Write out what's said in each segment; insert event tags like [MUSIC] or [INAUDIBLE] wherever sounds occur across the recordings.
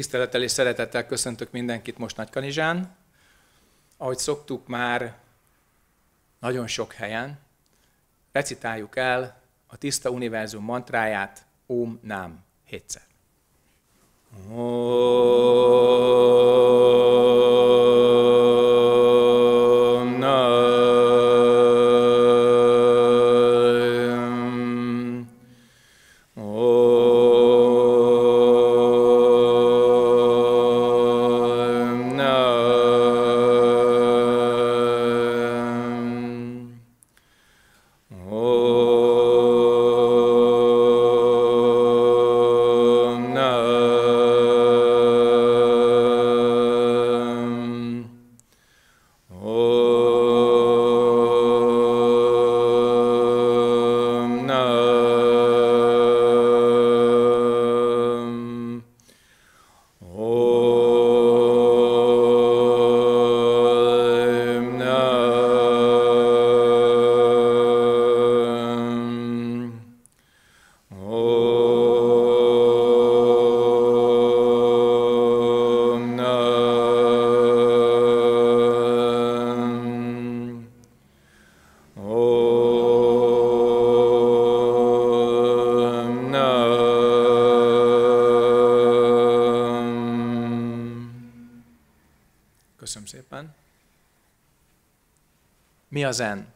Tisztelettel és szeretettel köszöntök mindenkit most Nagykanizsán. Ahogy szoktuk már nagyon sok helyen, recitáljuk el a tiszta univerzum mantráját, Om Nam hétszer. Oh. igazán.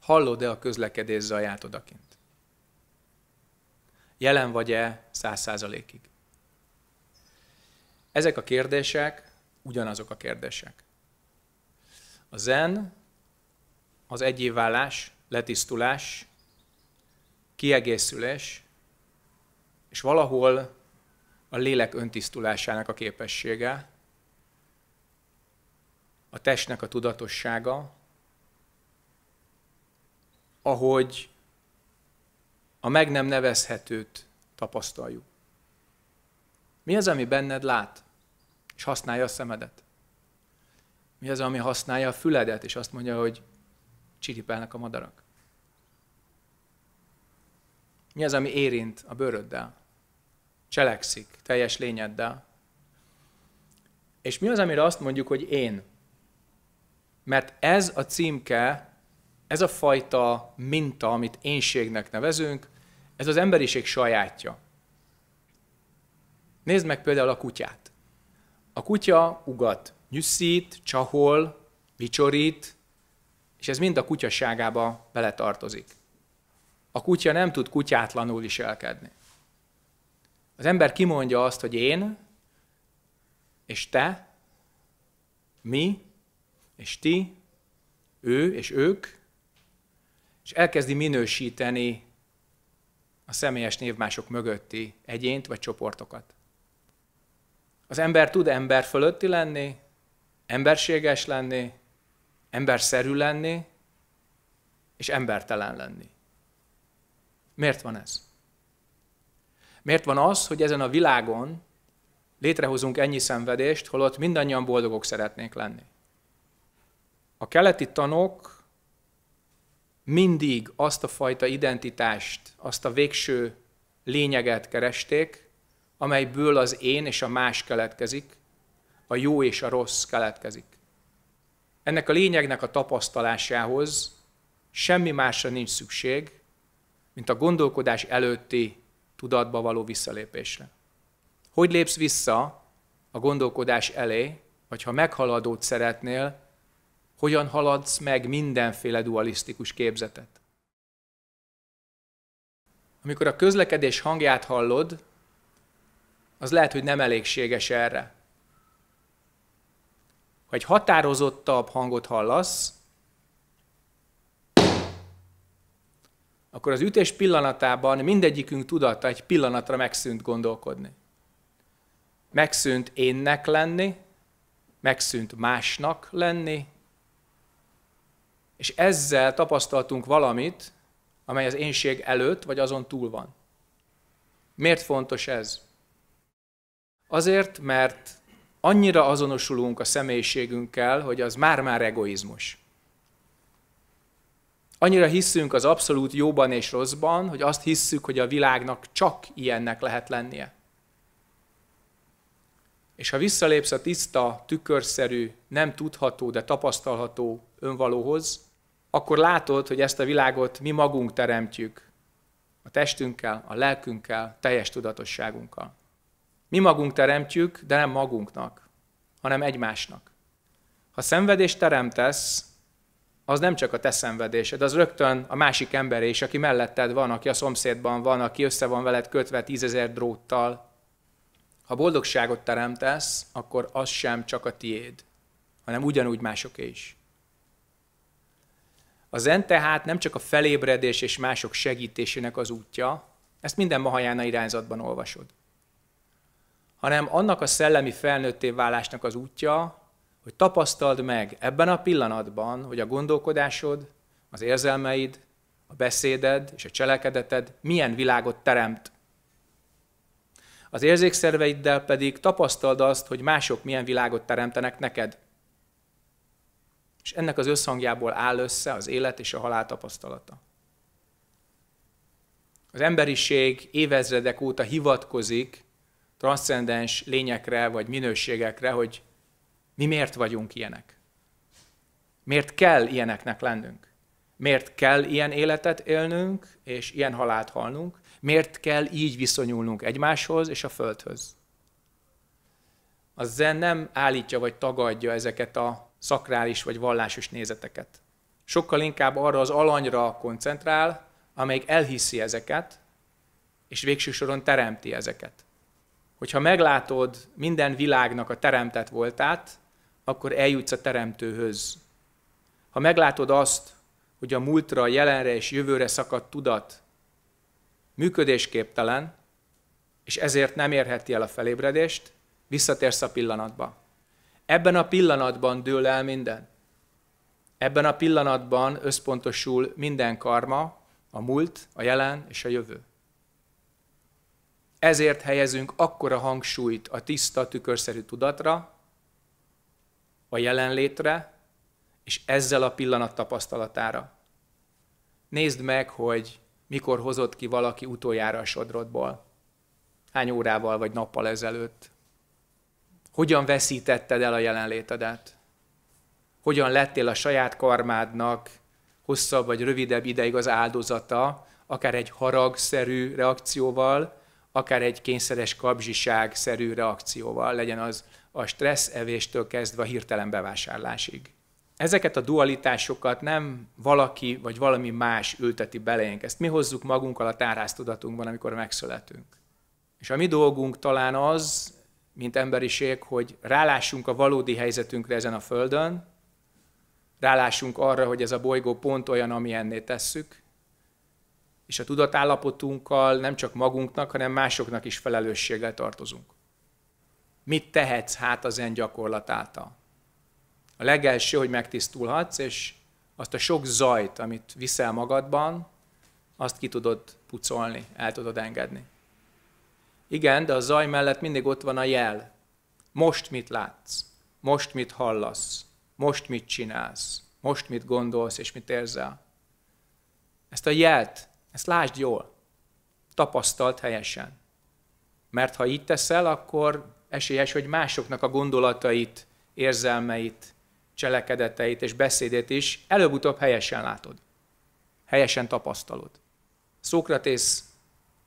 Hallod-e a közlekedés zaját odakint? Jelen vagy-e száz százalékig? Ezek a kérdések ugyanazok a kérdések. A zen, az egyévválás, letisztulás, kiegészülés, és valahol a lélek öntisztulásának a képessége, a testnek a tudatossága, ahogy a meg nem nevezhetőt tapasztaljuk. Mi az, ami benned lát, és használja a szemedet? Mi az, ami használja a füledet, és azt mondja, hogy csiripelnek a madarak? Mi az, ami érint a bőröddel? Cselekszik teljes lényeddel? És mi az, amire azt mondjuk, hogy én? Mert ez a címke, ez a fajta minta, amit énségnek nevezünk, ez az emberiség sajátja. Nézd meg például a kutyát. A kutya ugat, nyüsszít, csahol, vicsorít, és ez mind a kutyaságába beletartozik. A kutya nem tud kutyátlanul viselkedni. Az ember kimondja azt, hogy én, és te, mi, és ti, ő és ők, és elkezdi minősíteni a személyes névmások mögötti egyént vagy csoportokat. Az ember tud ember fölötti lenni, emberséges lenni, emberszerű lenni, és embertelen lenni. Miért van ez? Miért van az, hogy ezen a világon létrehozunk ennyi szenvedést, holott mindannyian boldogok szeretnék lenni? A keleti tanok mindig azt a fajta identitást, azt a végső lényeget keresték, amelyből az én és a más keletkezik, a jó és a rossz keletkezik. Ennek a lényegnek a tapasztalásához semmi másra nincs szükség, mint a gondolkodás előtti tudatba való visszalépésre. Hogy lépsz vissza a gondolkodás elé, vagy ha meghaladót szeretnél, hogyan haladsz meg mindenféle dualisztikus képzetet. Amikor a közlekedés hangját hallod, az lehet, hogy nem elégséges erre. Ha egy határozottabb hangot hallasz, akkor az ütés pillanatában mindegyikünk tudata egy pillanatra megszűnt gondolkodni. Megszűnt énnek lenni, megszűnt másnak lenni, és ezzel tapasztaltunk valamit, amely az énség előtt vagy azon túl van. Miért fontos ez? Azért, mert annyira azonosulunk a személyiségünkkel, hogy az már-már egoizmus. Annyira hiszünk az abszolút jóban és rosszban, hogy azt hisszük, hogy a világnak csak ilyennek lehet lennie. És ha visszalépsz a tiszta, tükörszerű, nem tudható, de tapasztalható önvalóhoz, akkor látod, hogy ezt a világot mi magunk teremtjük. A testünkkel, a lelkünkkel, teljes tudatosságunkkal. Mi magunk teremtjük, de nem magunknak, hanem egymásnak. Ha szenvedést teremtesz, az nem csak a te szenvedésed, az rögtön a másik ember is, aki melletted van, aki a szomszédban van, aki össze van veled kötve tízezer dróttal. Ha boldogságot teremtesz, akkor az sem csak a tiéd, hanem ugyanúgy másoké is. A zen tehát nem csak a felébredés és mások segítésének az útja, ezt minden mahajána irányzatban olvasod, hanem annak a szellemi felnőtté válásnak az útja, hogy tapasztald meg ebben a pillanatban, hogy a gondolkodásod, az érzelmeid, a beszéded és a cselekedeted milyen világot teremt. Az érzékszerveiddel pedig tapasztald azt, hogy mások milyen világot teremtenek neked. És ennek az összhangjából áll össze az élet és a halál tapasztalata. Az emberiség évezredek óta hivatkozik transzcendens lényekre vagy minőségekre, hogy mi miért vagyunk ilyenek. Miért kell ilyeneknek lennünk? Miért kell ilyen életet élnünk és ilyen halált halnunk? Miért kell így viszonyulnunk egymáshoz és a Földhöz? A zen nem állítja vagy tagadja ezeket a szakrális vagy vallásos nézeteket. Sokkal inkább arra az alanyra koncentrál, amelyik elhiszi ezeket, és végső soron teremti ezeket. Hogyha meglátod minden világnak a teremtett voltát, akkor eljutsz a teremtőhöz. Ha meglátod azt, hogy a múltra, jelenre és jövőre szakadt tudat működésképtelen, és ezért nem érheti el a felébredést, visszatérsz a pillanatba. Ebben a pillanatban dől el minden. Ebben a pillanatban összpontosul minden karma, a múlt, a jelen és a jövő. Ezért helyezünk akkora hangsúlyt a tiszta, tükörszerű tudatra, a jelenlétre, és ezzel a pillanat tapasztalatára. Nézd meg, hogy mikor hozott ki valaki utoljára a sodrodból. Hány órával vagy nappal ezelőtt, hogyan veszítetted el a jelenlétedet? Hogyan lettél a saját karmádnak hosszabb vagy rövidebb ideig az áldozata, akár egy haragszerű reakcióval, akár egy kényszeres kapzsiságszerű szerű reakcióval, legyen az a stressz evéstől kezdve a hirtelen bevásárlásig. Ezeket a dualitásokat nem valaki vagy valami más ülteti belénk, ezt mi hozzuk magunkkal a tárháztudatunkban, amikor megszületünk. És a mi dolgunk talán az, mint emberiség, hogy rálássunk a valódi helyzetünkre ezen a földön, rálássunk arra, hogy ez a bolygó pont olyan, ami ennél tesszük, és a tudatállapotunkkal nem csak magunknak, hanem másoknak is felelősséggel tartozunk. Mit tehetsz hát az en gyakorlat által? A legelső, hogy megtisztulhatsz, és azt a sok zajt, amit viszel magadban, azt ki tudod pucolni, el tudod engedni. Igen, de a zaj mellett mindig ott van a jel. Most mit látsz? Most mit hallasz? Most mit csinálsz? Most mit gondolsz és mit érzel? Ezt a jelt, ezt lásd jól. Tapasztalt helyesen. Mert ha így teszel, akkor esélyes, hogy másoknak a gondolatait, érzelmeit, cselekedeteit és beszédét is előbb-utóbb helyesen látod. Helyesen tapasztalod. Szókratész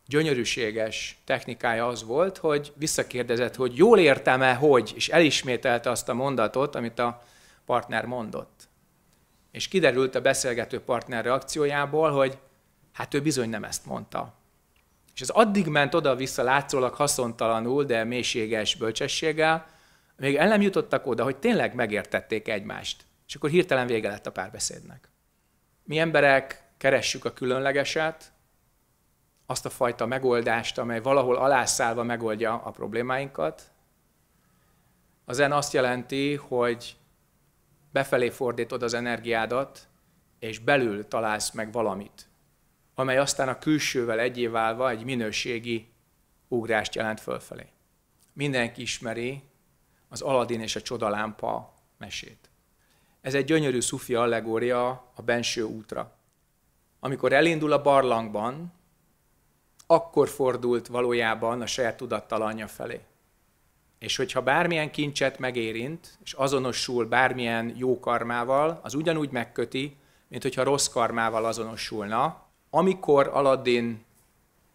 gyönyörűséges technikája az volt, hogy visszakérdezett, hogy jól értem-e, hogy, és elismételte azt a mondatot, amit a partner mondott. És kiderült a beszélgető partner reakciójából, hogy hát ő bizony nem ezt mondta. És ez addig ment oda-vissza látszólag haszontalanul, de mélységes bölcsességgel, még el nem jutottak oda, hogy tényleg megértették egymást. És akkor hirtelen vége lett a párbeszédnek. Mi emberek keressük a különlegeset, azt a fajta megoldást, amely valahol alászálva megoldja a problémáinkat. A zen azt jelenti, hogy befelé fordítod az energiádat, és belül találsz meg valamit, amely aztán a külsővel egyéválva egy minőségi ugrást jelent fölfelé. Mindenki ismeri az Aladin és a csodalámpa mesét. Ez egy gyönyörű szufi allegória a benső útra. Amikor elindul a barlangban, akkor fordult valójában a saját anyja felé. És hogyha bármilyen kincset megérint, és azonosul bármilyen jó karmával, az ugyanúgy megköti, mint hogyha rossz karmával azonosulna. Amikor Aladdin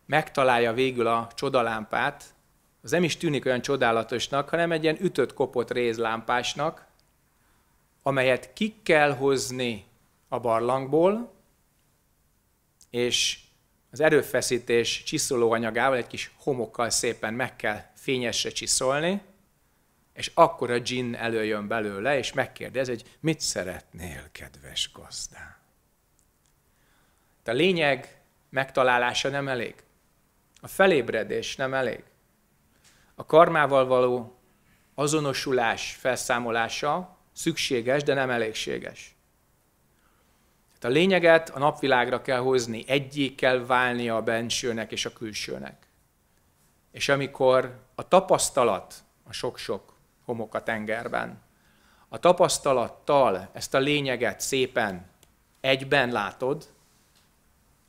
megtalálja végül a csodalámpát, az nem is tűnik olyan csodálatosnak, hanem egy ilyen ütött kopott rézlámpásnak, amelyet ki kell hozni a barlangból, és az erőfeszítés csiszolóanyagával egy kis homokkal szépen meg kell fényesre csiszolni, és akkor a dzsinn előjön belőle, és megkérdez, hogy mit szeretnél, kedves gazdám? De a lényeg megtalálása nem elég. A felébredés nem elég. A karmával való azonosulás felszámolása szükséges, de nem elégséges a lényeget a napvilágra kell hozni, egyé kell válnia a bensőnek és a külsőnek. És amikor a tapasztalat, a sok-sok homok a tengerben, a tapasztalattal ezt a lényeget szépen egyben látod,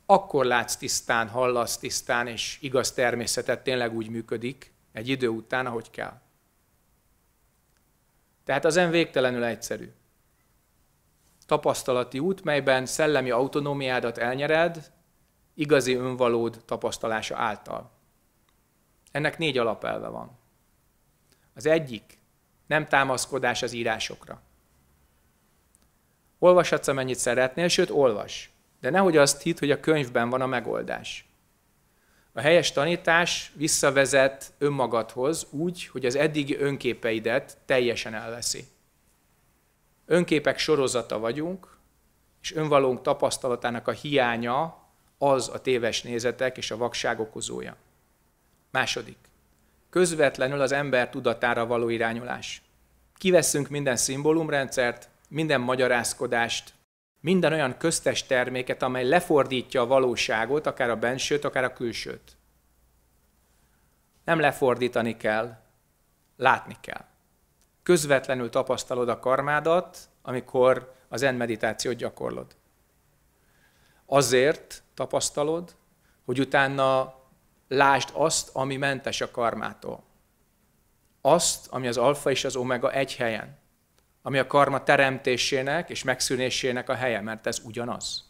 akkor látsz tisztán, hallasz tisztán, és igaz természetet tényleg úgy működik egy idő után, ahogy kell. Tehát az en végtelenül egyszerű tapasztalati út, melyben szellemi autonómiádat elnyered igazi önvalód tapasztalása által. Ennek négy alapelve van. Az egyik, nem támaszkodás az írásokra. Olvashatsz, amennyit szeretnél, sőt, olvas. De nehogy azt hidd, hogy a könyvben van a megoldás. A helyes tanítás visszavezet önmagadhoz úgy, hogy az eddigi önképeidet teljesen elveszi önképek sorozata vagyunk, és önvalónk tapasztalatának a hiánya az a téves nézetek és a vakság okozója. Második. Közvetlenül az ember tudatára való irányulás. Kiveszünk minden szimbólumrendszert, minden magyarázkodást, minden olyan köztes terméket, amely lefordítja a valóságot, akár a bensőt, akár a külsőt. Nem lefordítani kell, látni kell közvetlenül tapasztalod a karmádat, amikor az en meditációt gyakorlod. Azért tapasztalod, hogy utána lásd azt, ami mentes a karmától. Azt, ami az alfa és az omega egy helyen. Ami a karma teremtésének és megszűnésének a helye, mert ez ugyanaz.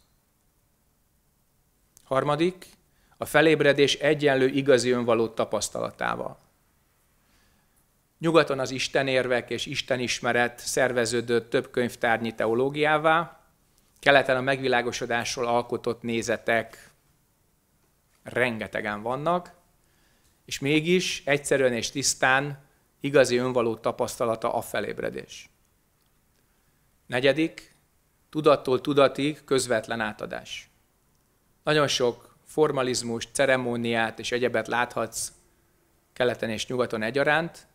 Harmadik, a felébredés egyenlő igazi önvaló tapasztalatával. Nyugaton az istenérvek és istenismeret szerveződött több könyvtárnyi teológiává, keleten a megvilágosodásról alkotott nézetek rengetegen vannak, és mégis egyszerűen és tisztán igazi önvaló tapasztalata a felébredés. Negyedik, tudattól tudatig közvetlen átadás. Nagyon sok formalizmust, ceremóniát és egyebet láthatsz keleten és nyugaton egyaránt,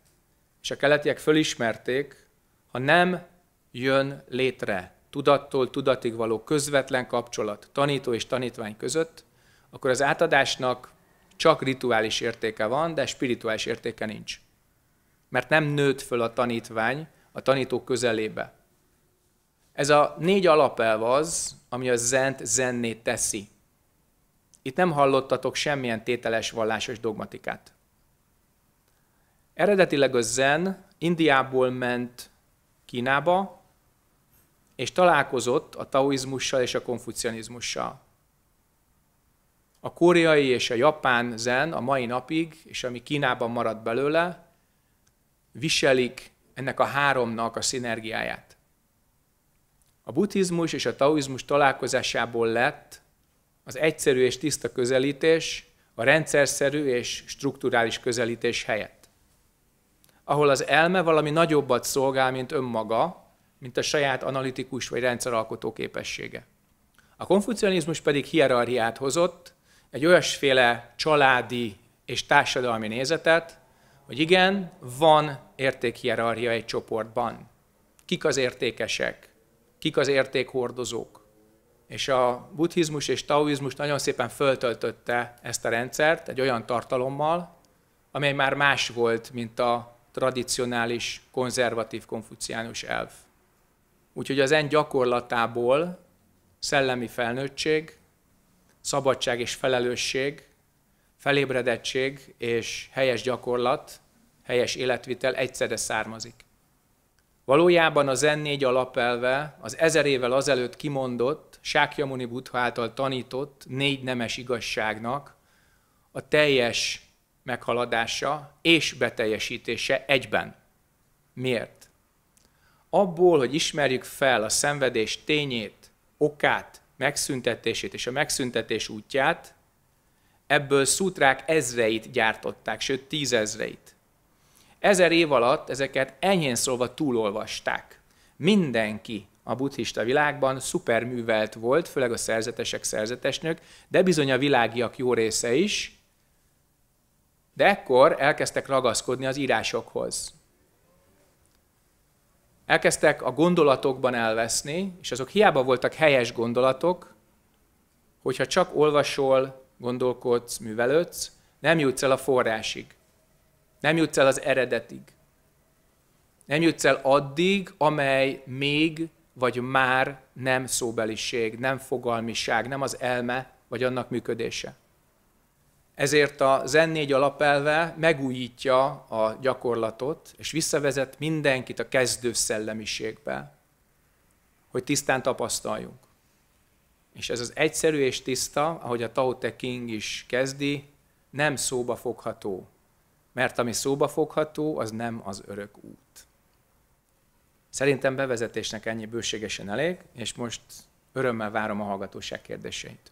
és a keletiek fölismerték, ha nem jön létre tudattól tudatig való közvetlen kapcsolat tanító és tanítvány között, akkor az átadásnak csak rituális értéke van, de spirituális értéke nincs. Mert nem nőtt föl a tanítvány a tanító közelébe. Ez a négy alapelv az, ami a zent zenné teszi. Itt nem hallottatok semmilyen tételes vallásos dogmatikát. Eredetileg a zen Indiából ment Kínába, és találkozott a taoizmussal és a konfucianizmussal. A koreai és a japán zen a mai napig, és ami Kínában maradt belőle, viselik ennek a háromnak a szinergiáját. A buddhizmus és a taoizmus találkozásából lett az egyszerű és tiszta közelítés, a rendszerszerű és strukturális közelítés helyett ahol az elme valami nagyobbat szolgál, mint önmaga, mint a saját analitikus vagy rendszeralkotó képessége. A konfucianizmus pedig hierarchiát hozott, egy olyasféle családi és társadalmi nézetet, hogy igen, van értékhierarchia egy csoportban. Kik az értékesek, kik az értékhordozók. És a buddhizmus és taoizmus nagyon szépen föltöltötte ezt a rendszert egy olyan tartalommal, amely már más volt, mint a tradicionális, konzervatív konfuciánus elv. Úgyhogy az en gyakorlatából szellemi felnőttség, szabadság és felelősség, felébredettség és helyes gyakorlat, helyes életvitel egyszerre származik. Valójában az N4 alapelve az ezer évvel azelőtt kimondott, Sákyamuni Buddha által tanított négy nemes igazságnak a teljes meghaladása és beteljesítése egyben. Miért? Abból, hogy ismerjük fel a szenvedés tényét, okát, megszüntetését és a megszüntetés útját, ebből szútrák ezreit gyártották, sőt tízezreit. Ezer év alatt ezeket enyhén szólva túlolvasták. Mindenki a buddhista világban szuperművelt volt, főleg a szerzetesek, szerzetesnők, de bizony a világiak jó része is, de ekkor elkezdtek ragaszkodni az írásokhoz. Elkezdtek a gondolatokban elveszni, és azok hiába voltak helyes gondolatok, hogyha csak olvasol, gondolkodsz, művelődsz, nem jutsz el a forrásig. Nem jutsz el az eredetig. Nem jutsz el addig, amely még vagy már nem szóbeliség, nem fogalmiság, nem az elme vagy annak működése. Ezért a Zen 4 alapelve megújítja a gyakorlatot, és visszavezet mindenkit a kezdő szellemiségbe, hogy tisztán tapasztaljunk. És ez az egyszerű és tiszta, ahogy a Tao Te King is kezdi, nem szóba fogható. Mert ami szóba fogható, az nem az örök út. Szerintem bevezetésnek ennyi bőségesen elég, és most örömmel várom a hallgatóság kérdéseit.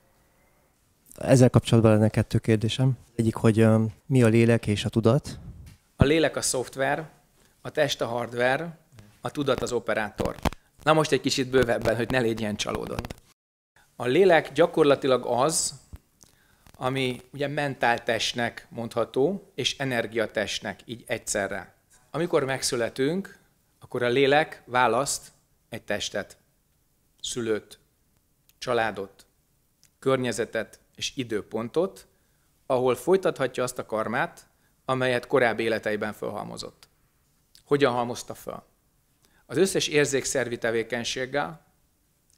Ezzel kapcsolatban lenne kettő kérdésem. Egyik, hogy mi a lélek és a tudat? A lélek a szoftver, a test a hardware, a tudat az operátor. Na most egy kicsit bővebben, hogy ne légy ilyen csalódott. A lélek gyakorlatilag az, ami ugye mentáltestnek mondható, és energiatestnek, így egyszerre. Amikor megszületünk, akkor a lélek választ egy testet, szülőt, családot, környezetet, és időpontot, ahol folytathatja azt a karmát, amelyet korábbi életeiben felhalmozott. Hogyan halmozta fel? Az összes érzékszervi tevékenységgel,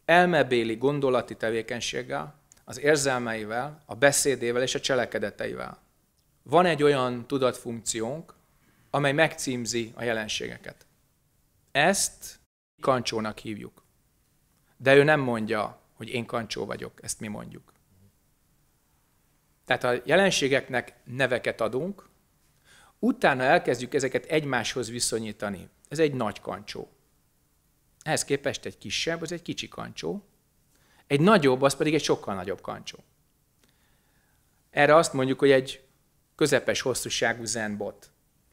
elmebéli gondolati tevékenységgel, az érzelmeivel, a beszédével és a cselekedeteivel. Van egy olyan tudatfunkciónk, amely megcímzi a jelenségeket. Ezt kancsónak hívjuk. De ő nem mondja, hogy én kancsó vagyok, ezt mi mondjuk. Tehát a jelenségeknek neveket adunk, utána elkezdjük ezeket egymáshoz viszonyítani. Ez egy nagy kancsó. Ehhez képest egy kisebb, az egy kicsi kancsó. Egy nagyobb, az pedig egy sokkal nagyobb kancsó. Erre azt mondjuk, hogy egy közepes hosszúságú zenbot.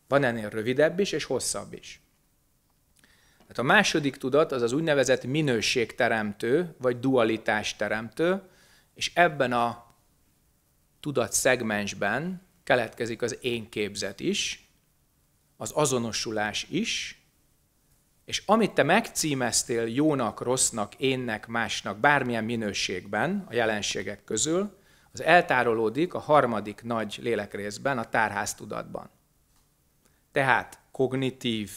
Van ennél rövidebb is, és hosszabb is. Tehát a második tudat az az úgynevezett minőségteremtő, vagy dualitásteremtő, és ebben a tudatszegmensben keletkezik az én képzet is, az azonosulás is, és amit te megcímeztél jónak, rossznak, énnek, másnak, bármilyen minőségben a jelenségek közül, az eltárolódik a harmadik nagy lélekrészben, a tárháztudatban. Tehát kognitív,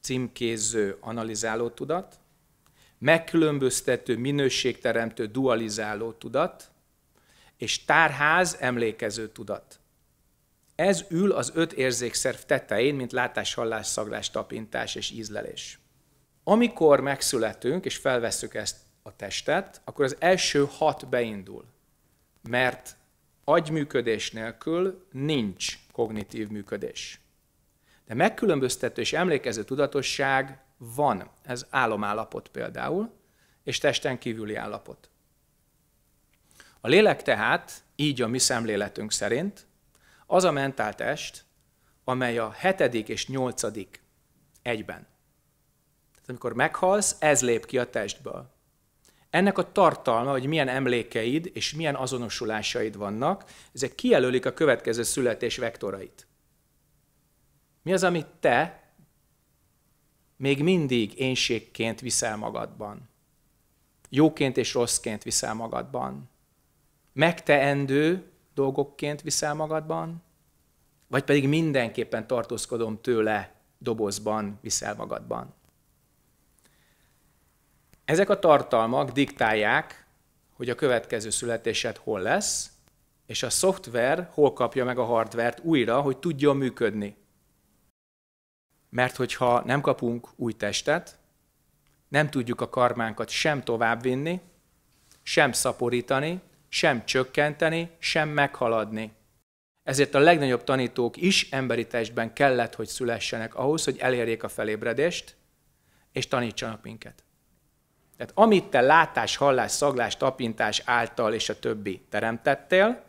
címkéző, analizáló tudat, megkülönböztető, minőségteremtő, dualizáló tudat, és tárház emlékező tudat. Ez ül az öt érzékszerv tetején, mint látás, hallás, szaglás, tapintás és ízlelés. Amikor megszületünk és felvesszük ezt a testet, akkor az első hat beindul, mert agyműködés nélkül nincs kognitív működés. De megkülönböztető és emlékező tudatosság van, ez álomállapot például, és testen kívüli állapot. A lélek tehát, így a mi szemléletünk szerint, az a mentál test, amely a hetedik és nyolcadik egyben. Tehát amikor meghalsz, ez lép ki a testből. Ennek a tartalma, hogy milyen emlékeid és milyen azonosulásaid vannak, ezek kijelölik a következő születés vektorait. Mi az, amit te még mindig énségként viszel magadban? Jóként és rosszként viszel magadban? megteendő dolgokként viszel magadban, vagy pedig mindenképpen tartózkodom tőle dobozban viszel magadban. Ezek a tartalmak diktálják, hogy a következő születésed hol lesz, és a szoftver hol kapja meg a hardvert újra, hogy tudjon működni. Mert hogyha nem kapunk új testet, nem tudjuk a karmánkat sem továbbvinni, sem szaporítani, sem csökkenteni, sem meghaladni. Ezért a legnagyobb tanítók is emberi testben kellett, hogy szülessenek ahhoz, hogy elérjék a felébredést, és tanítsanak minket. Tehát amit te látás, hallás, szaglás, tapintás által és a többi teremtettél,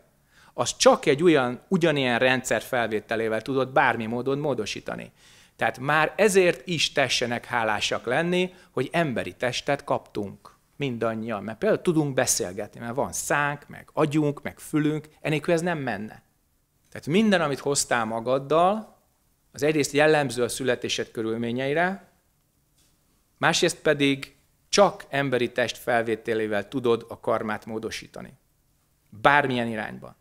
az csak egy olyan, ugyanilyen rendszer felvételével tudod bármi módon módosítani. Tehát már ezért is tessenek hálásak lenni, hogy emberi testet kaptunk mindannyian, mert például tudunk beszélgetni, mert van szánk, meg agyunk, meg fülünk, enélkül ez nem menne. Tehát minden, amit hoztál magaddal, az egyrészt jellemző a születésed körülményeire, másrészt pedig csak emberi test felvételével tudod a karmát módosítani. Bármilyen irányba.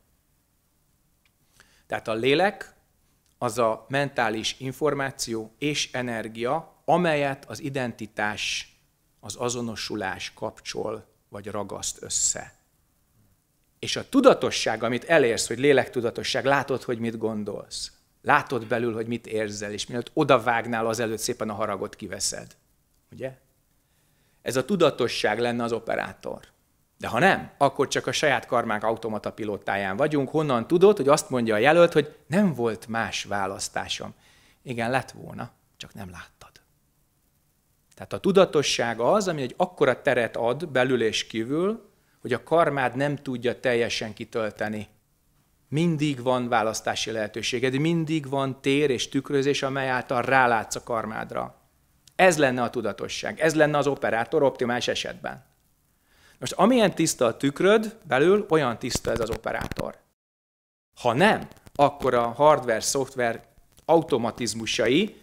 Tehát a lélek az a mentális információ és energia, amelyet az identitás az azonosulás kapcsol, vagy ragaszt össze. És a tudatosság, amit elérsz, hogy lélektudatosság, látod, hogy mit gondolsz. Látod belül, hogy mit érzel, és mielőtt odavágnál, azelőtt szépen a haragot kiveszed. Ugye? Ez a tudatosság lenne az operátor. De ha nem, akkor csak a saját karmák automata pilótáján vagyunk. Honnan tudod, hogy azt mondja a jelölt, hogy nem volt más választásom. Igen, lett volna, csak nem lát. Tehát a tudatosság az, ami egy akkora teret ad belül és kívül, hogy a karmád nem tudja teljesen kitölteni. Mindig van választási lehetőséged, mindig van tér és tükrözés, amely által rálátsz a karmádra. Ez lenne a tudatosság, ez lenne az operátor optimális esetben. Most amilyen tiszta a tükröd belül, olyan tiszta ez az operátor. Ha nem, akkor a hardware-szoftver automatizmusai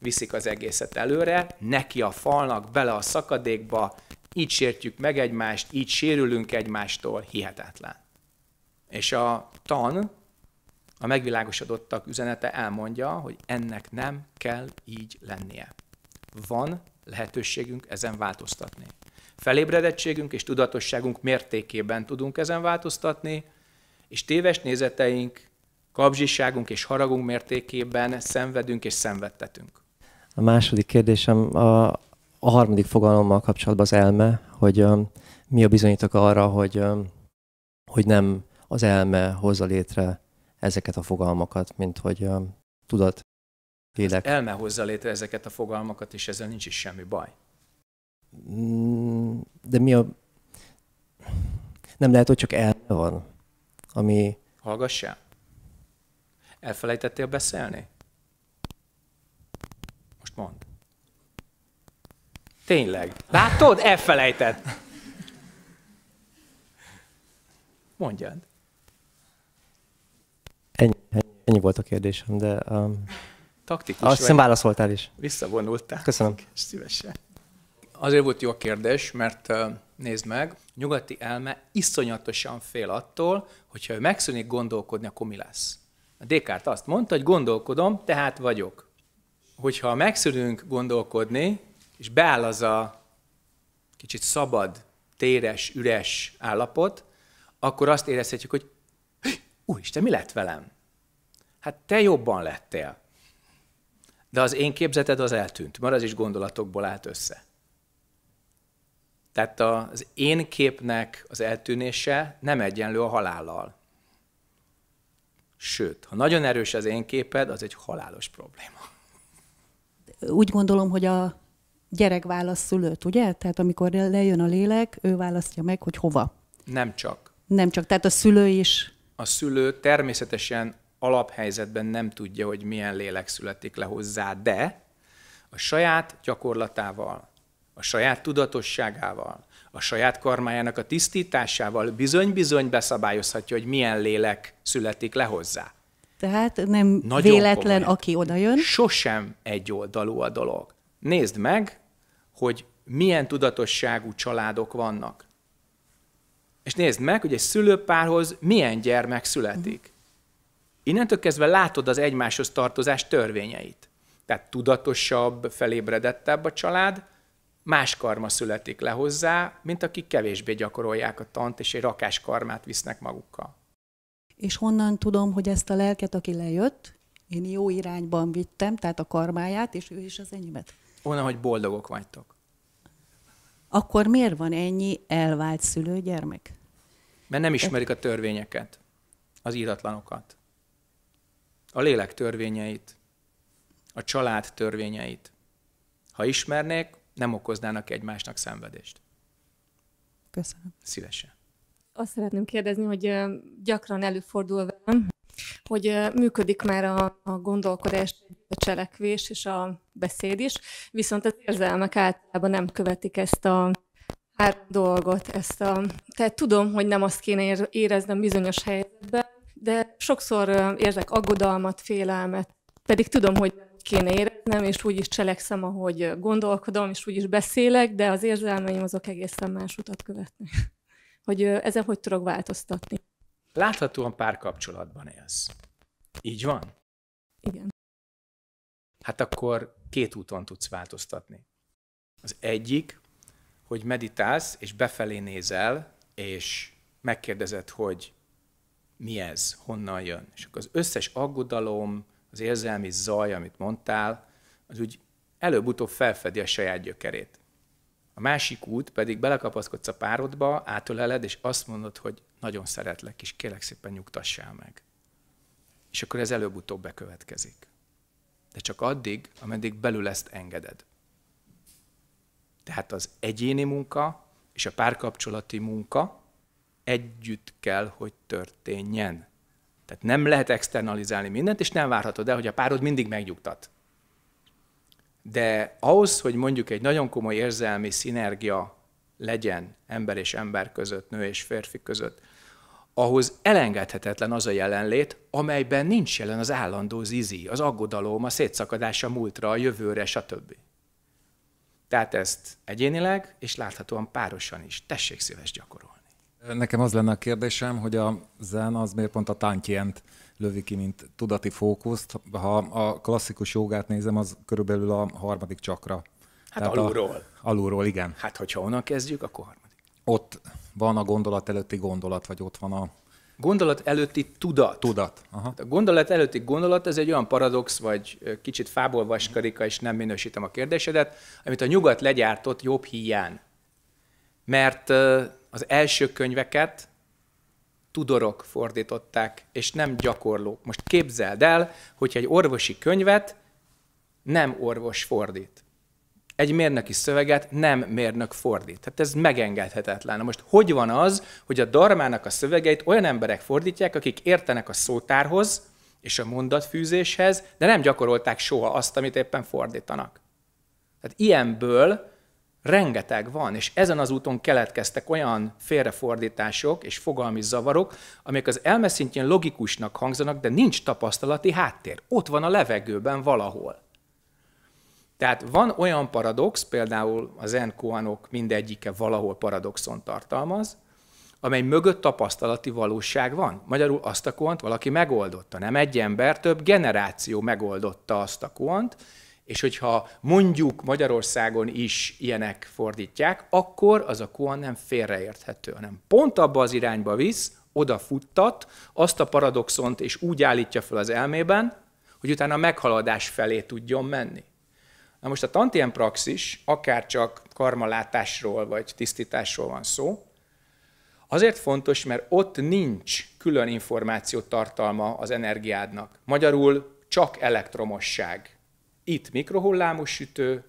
viszik az egészet előre, neki a falnak, bele a szakadékba, így sértjük meg egymást, így sérülünk egymástól, hihetetlen. És a tan, a megvilágosodottak üzenete elmondja, hogy ennek nem kell így lennie. Van lehetőségünk ezen változtatni. Felébredettségünk és tudatosságunk mértékében tudunk ezen változtatni, és téves nézeteink, kapzsiságunk és haragunk mértékében szenvedünk és szenvedtetünk. A második kérdésem a, a harmadik fogalommal kapcsolatban az elme, hogy um, mi a bizonyítok arra, hogy, um, hogy nem az elme hozza létre ezeket a fogalmakat, mint hogy um, tudat, lélek. Az elme hozza létre ezeket a fogalmakat, és ezzel nincs is semmi baj. Mm, de mi a... Nem lehet, hogy csak elme van, ami... Hallgassál? Elfelejtettél beszélni? mond. Tényleg. Látod? Elfelejtett. Mondjad. Ennyi, ennyi volt a kérdésem, de... Um, Taktikus Azt hiszem válaszoltál is. Visszavonultál. Köszönöm. Szívesen. Azért volt jó a kérdés, mert nézd meg, nyugati elme iszonyatosan fél attól, hogyha ő megszűnik gondolkodni, akkor mi lesz? A Descartes azt mondta, hogy gondolkodom, tehát vagyok hogyha megszűnünk gondolkodni, és beáll az a kicsit szabad, téres, üres állapot, akkor azt érezhetjük, hogy Úristen, mi lett velem? Hát te jobban lettél. De az én képzeted az eltűnt, mert az is gondolatokból állt össze. Tehát az én képnek az eltűnése nem egyenlő a halállal. Sőt, ha nagyon erős az én képed, az egy halálos probléma úgy gondolom, hogy a gyerek választ szülőt, ugye? Tehát amikor lejön a lélek, ő választja meg, hogy hova. Nem csak. Nem csak, tehát a szülő is. A szülő természetesen alaphelyzetben nem tudja, hogy milyen lélek születik le hozzá, de a saját gyakorlatával, a saját tudatosságával, a saját karmájának a tisztításával bizony-bizony beszabályozhatja, hogy milyen lélek születik le hozzá. Tehát nem Nagyon véletlen, komolyan. aki oda jön. Sosem oldalú a dolog. Nézd meg, hogy milyen tudatosságú családok vannak. És nézd meg, hogy egy szülőpárhoz milyen gyermek születik. Innentől kezdve látod az egymáshoz tartozás törvényeit. Tehát tudatosabb, felébredettebb a család, más karma születik le hozzá, mint akik kevésbé gyakorolják a tant, és egy rakás karmát visznek magukkal és honnan tudom, hogy ezt a lelket, aki lejött, én jó irányban vittem, tehát a karmáját, és ő is az enyémet. Onnan, hogy boldogok vagytok. Akkor miért van ennyi elvált szülőgyermek? Mert nem ismerik a törvényeket, az íratlanokat, a lélek törvényeit, a család törvényeit. Ha ismernék, nem okoznának egymásnak szenvedést. Köszönöm. Szívesen azt szeretném kérdezni, hogy gyakran előfordul velem, hogy működik már a, a gondolkodás, a cselekvés és a beszéd is, viszont az érzelmek általában nem követik ezt a három dolgot. Ezt a, tehát tudom, hogy nem azt kéne éreznem bizonyos helyzetben, de sokszor érzek aggodalmat, félelmet, pedig tudom, hogy kéne éreznem, és úgy is cselekszem, ahogy gondolkodom, és úgy is beszélek, de az érzelmeim azok egészen más utat követnek hogy ezen hogy tudok változtatni. Láthatóan párkapcsolatban élsz. Így van? Igen. Hát akkor két úton tudsz változtatni. Az egyik, hogy meditálsz, és befelé nézel, és megkérdezed, hogy mi ez, honnan jön. És akkor az összes aggodalom, az érzelmi zaj, amit mondtál, az úgy előbb-utóbb felfedi a saját gyökerét. A másik út pedig belekapaszkodsz a párodba, átöleled, és azt mondod, hogy nagyon szeretlek, és kérlek szépen nyugtassál meg. És akkor ez előbb-utóbb bekövetkezik. De csak addig, ameddig belül ezt engeded. Tehát az egyéni munka és a párkapcsolati munka együtt kell, hogy történjen. Tehát nem lehet externalizálni mindent, és nem várhatod el, hogy a párod mindig megnyugtat. De ahhoz, hogy mondjuk egy nagyon komoly érzelmi szinergia legyen ember és ember között, nő és férfi között, ahhoz elengedhetetlen az a jelenlét, amelyben nincs jelen az állandó zizi, az aggodalom, a szétszakadás a múltra, a jövőre, stb. Tehát ezt egyénileg és láthatóan párosan is. Tessék szíves gyakorolni. Nekem az lenne a kérdésem, hogy a zen az miért pont a tantjent lövi ki, mint tudati fókuszt. Ha a klasszikus jogát nézem, az körülbelül a harmadik csakra. Hát Tehát alulról. A, alulról, igen. Hát hogyha onnan kezdjük, akkor harmadik. Ott van a gondolat előtti gondolat, vagy ott van a... Gondolat előtti tudat. Tudat. Aha. A gondolat előtti gondolat, ez egy olyan paradox, vagy kicsit fából vaskarika, és nem minősítem a kérdésedet, amit a nyugat legyártott jobb hiány. Mert az első könyveket tudorok fordították, és nem gyakorlók. Most képzeld el, hogyha egy orvosi könyvet nem orvos fordít. Egy mérnöki szöveget nem mérnök fordít. Tehát ez megengedhetetlen. Na most hogy van az, hogy a darmának a szövegeit olyan emberek fordítják, akik értenek a szótárhoz és a mondatfűzéshez, de nem gyakorolták soha azt, amit éppen fordítanak. Tehát ilyenből Rengeteg van, és ezen az úton keletkeztek olyan félrefordítások és fogalmi zavarok, amelyek az elme szintjén logikusnak hangzanak, de nincs tapasztalati háttér. Ott van a levegőben valahol. Tehát van olyan paradox, például az enkoanok mindegyike valahol paradoxon tartalmaz, amely mögött tapasztalati valóság van. Magyarul azt a kuant valaki megoldotta, nem egy ember, több generáció megoldotta azt a kuant, és hogyha mondjuk Magyarországon is ilyenek fordítják, akkor az a koan nem félreérthető, hanem pont abba az irányba visz, oda futtat, azt a paradoxont és úgy állítja fel az elmében, hogy utána a meghaladás felé tudjon menni. Na most a tantien praxis, akár csak karmalátásról vagy tisztításról van szó, azért fontos, mert ott nincs külön információ tartalma az energiádnak. Magyarul csak elektromosság itt mikrohullámos sütő,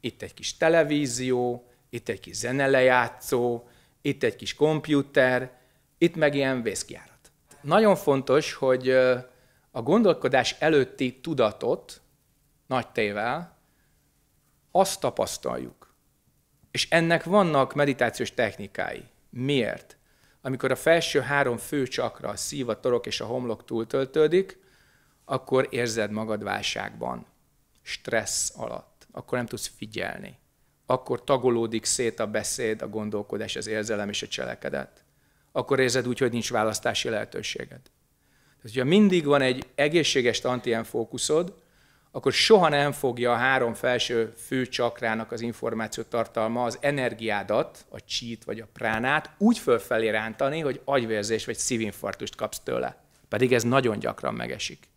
itt egy kis televízió, itt egy kis zenelejátszó, itt egy kis kompjúter, itt meg ilyen vészkiárat. Nagyon fontos, hogy a gondolkodás előtti tudatot, nagy tével, azt tapasztaljuk. És ennek vannak meditációs technikái. Miért? Amikor a felső három fő csakra, a szív, a torok és a homlok túltöltődik, akkor érzed magad válságban stressz alatt, akkor nem tudsz figyelni. Akkor tagolódik szét a beszéd, a gondolkodás, az érzelem és a cselekedet. Akkor érzed úgy, hogy nincs választási lehetőséged. Tehát, hogyha mindig van egy egészséges tantien fókuszod, akkor soha nem fogja a három felső főcsakrának az információ tartalma az energiádat, a csít vagy a pránát úgy fölfelé rántani, hogy agyvérzés vagy szívinfarktust kapsz tőle. Pedig ez nagyon gyakran megesik.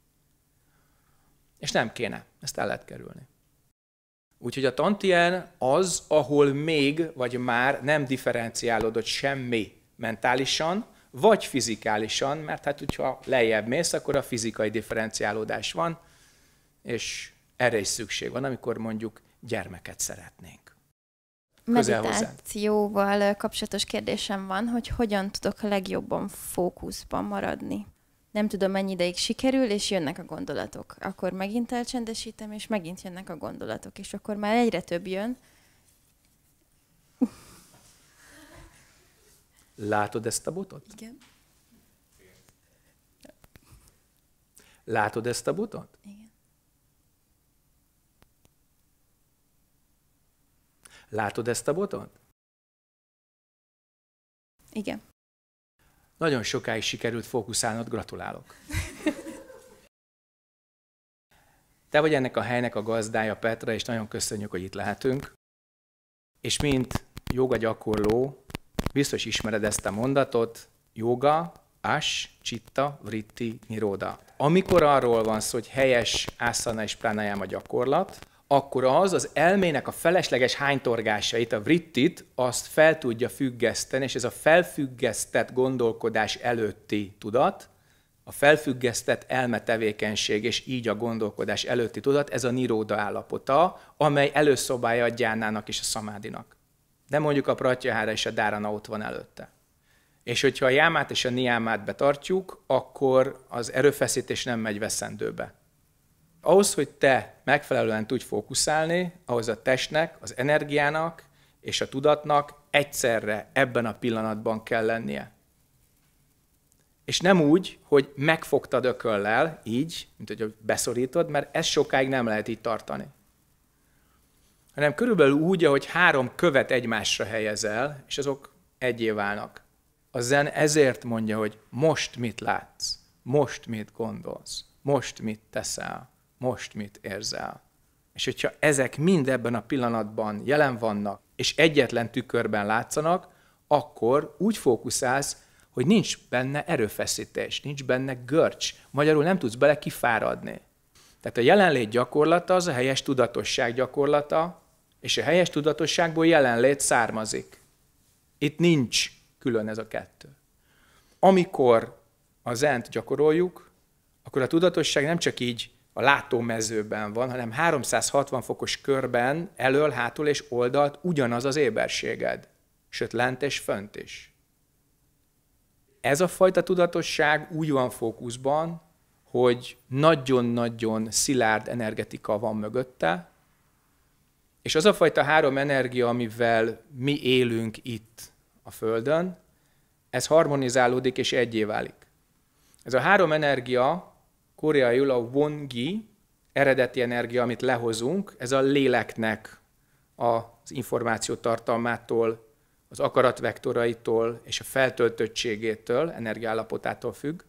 És nem kéne. Ezt el lehet kerülni. Úgyhogy a tantien az, ahol még vagy már nem differenciálódott semmi mentálisan, vagy fizikálisan, mert hát hogyha lejjebb mész, akkor a fizikai differenciálódás van, és erre is szükség van, amikor mondjuk gyermeket szeretnénk. Közel Meditációval hozzánk. kapcsolatos kérdésem van, hogy hogyan tudok a legjobban fókuszban maradni? nem tudom mennyi ideig sikerül, és jönnek a gondolatok. Akkor megint elcsendesítem, és megint jönnek a gondolatok, és akkor már egyre több jön. Látod ezt a botot? Igen. Látod ezt a botot? Igen. Látod ezt a botot? Igen. Nagyon sokáig sikerült fókuszálnod, gratulálok. Te vagy ennek a helynek a gazdája, Petra, és nagyon köszönjük, hogy itt lehetünk. És mint joga gyakorló, biztos ismered ezt a mondatot, joga, as, citta, vritti, niroda. Amikor arról van szó, hogy helyes ászana és a gyakorlat, akkor az az elmének a felesleges hánytorgásait, a vrittit, azt fel tudja függeszteni, és ez a felfüggesztett gondolkodás előtti tudat, a felfüggesztett tevékenység, és így a gondolkodás előtti tudat, ez a niróda állapota, amely előszobája a gyánának és a szamádinak. De mondjuk a pratyahára és a dárana ott van előtte. És hogyha a jámát és a niámát betartjuk, akkor az erőfeszítés nem megy veszendőbe. Ahhoz, hogy te megfelelően tudj fókuszálni, ahhoz a testnek, az energiának és a tudatnak egyszerre ebben a pillanatban kell lennie. És nem úgy, hogy megfogtad ököllel, így, mint hogy beszorítod, mert ezt sokáig nem lehet így tartani. Hanem körülbelül úgy, ahogy három követ egymásra helyezel, és azok egyé válnak. A zen ezért mondja, hogy most mit látsz, most mit gondolsz, most mit teszel most mit érzel. És hogyha ezek mind ebben a pillanatban jelen vannak, és egyetlen tükörben látszanak, akkor úgy fókuszálsz, hogy nincs benne erőfeszítés, nincs benne görcs. Magyarul nem tudsz bele kifáradni. Tehát a jelenlét gyakorlata az a helyes tudatosság gyakorlata, és a helyes tudatosságból jelenlét származik. Itt nincs külön ez a kettő. Amikor a zent gyakoroljuk, akkor a tudatosság nem csak így a látómezőben van, hanem 360 fokos körben elől, hátul és oldalt ugyanaz az éberséged, sőt lent és fönt is. Ez a fajta tudatosság úgy van fókuszban, hogy nagyon-nagyon szilárd energetika van mögötte, és az a fajta három energia, amivel mi élünk itt a Földön, ez harmonizálódik és egyé válik. Ez a három energia koreaiul a wongi, eredeti energia, amit lehozunk, ez a léleknek az információ tartalmától, az akaratvektoraitól és a feltöltöttségétől, energiállapotától függ.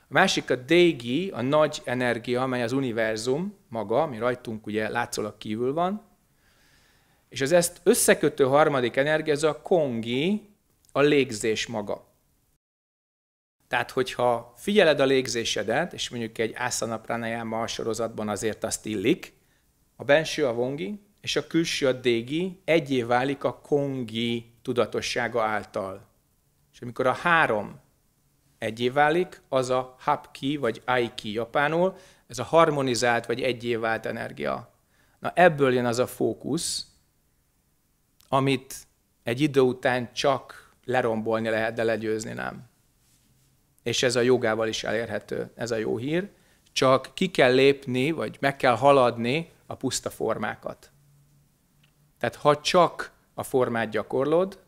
A másik a dégi, a nagy energia, amely az univerzum maga, ami rajtunk ugye látszólag kívül van. És az ezt összekötő harmadik energia, ez a kongi, a légzés maga. Tehát, hogyha figyeled a légzésedet, és mondjuk egy Asana pranayama sorozatban azért azt illik, a benső a vongi, és a külső a dégi egyé válik a kongi tudatossága által. És amikor a három egyé válik, az a hapki, vagy aiki japánul, ez a harmonizált, vagy egyé vált energia. Na ebből jön az a fókusz, amit egy idő után csak lerombolni lehet, de legyőzni nem és ez a jogával is elérhető, ez a jó hír, csak ki kell lépni, vagy meg kell haladni a puszta formákat. Tehát ha csak a formát gyakorlod,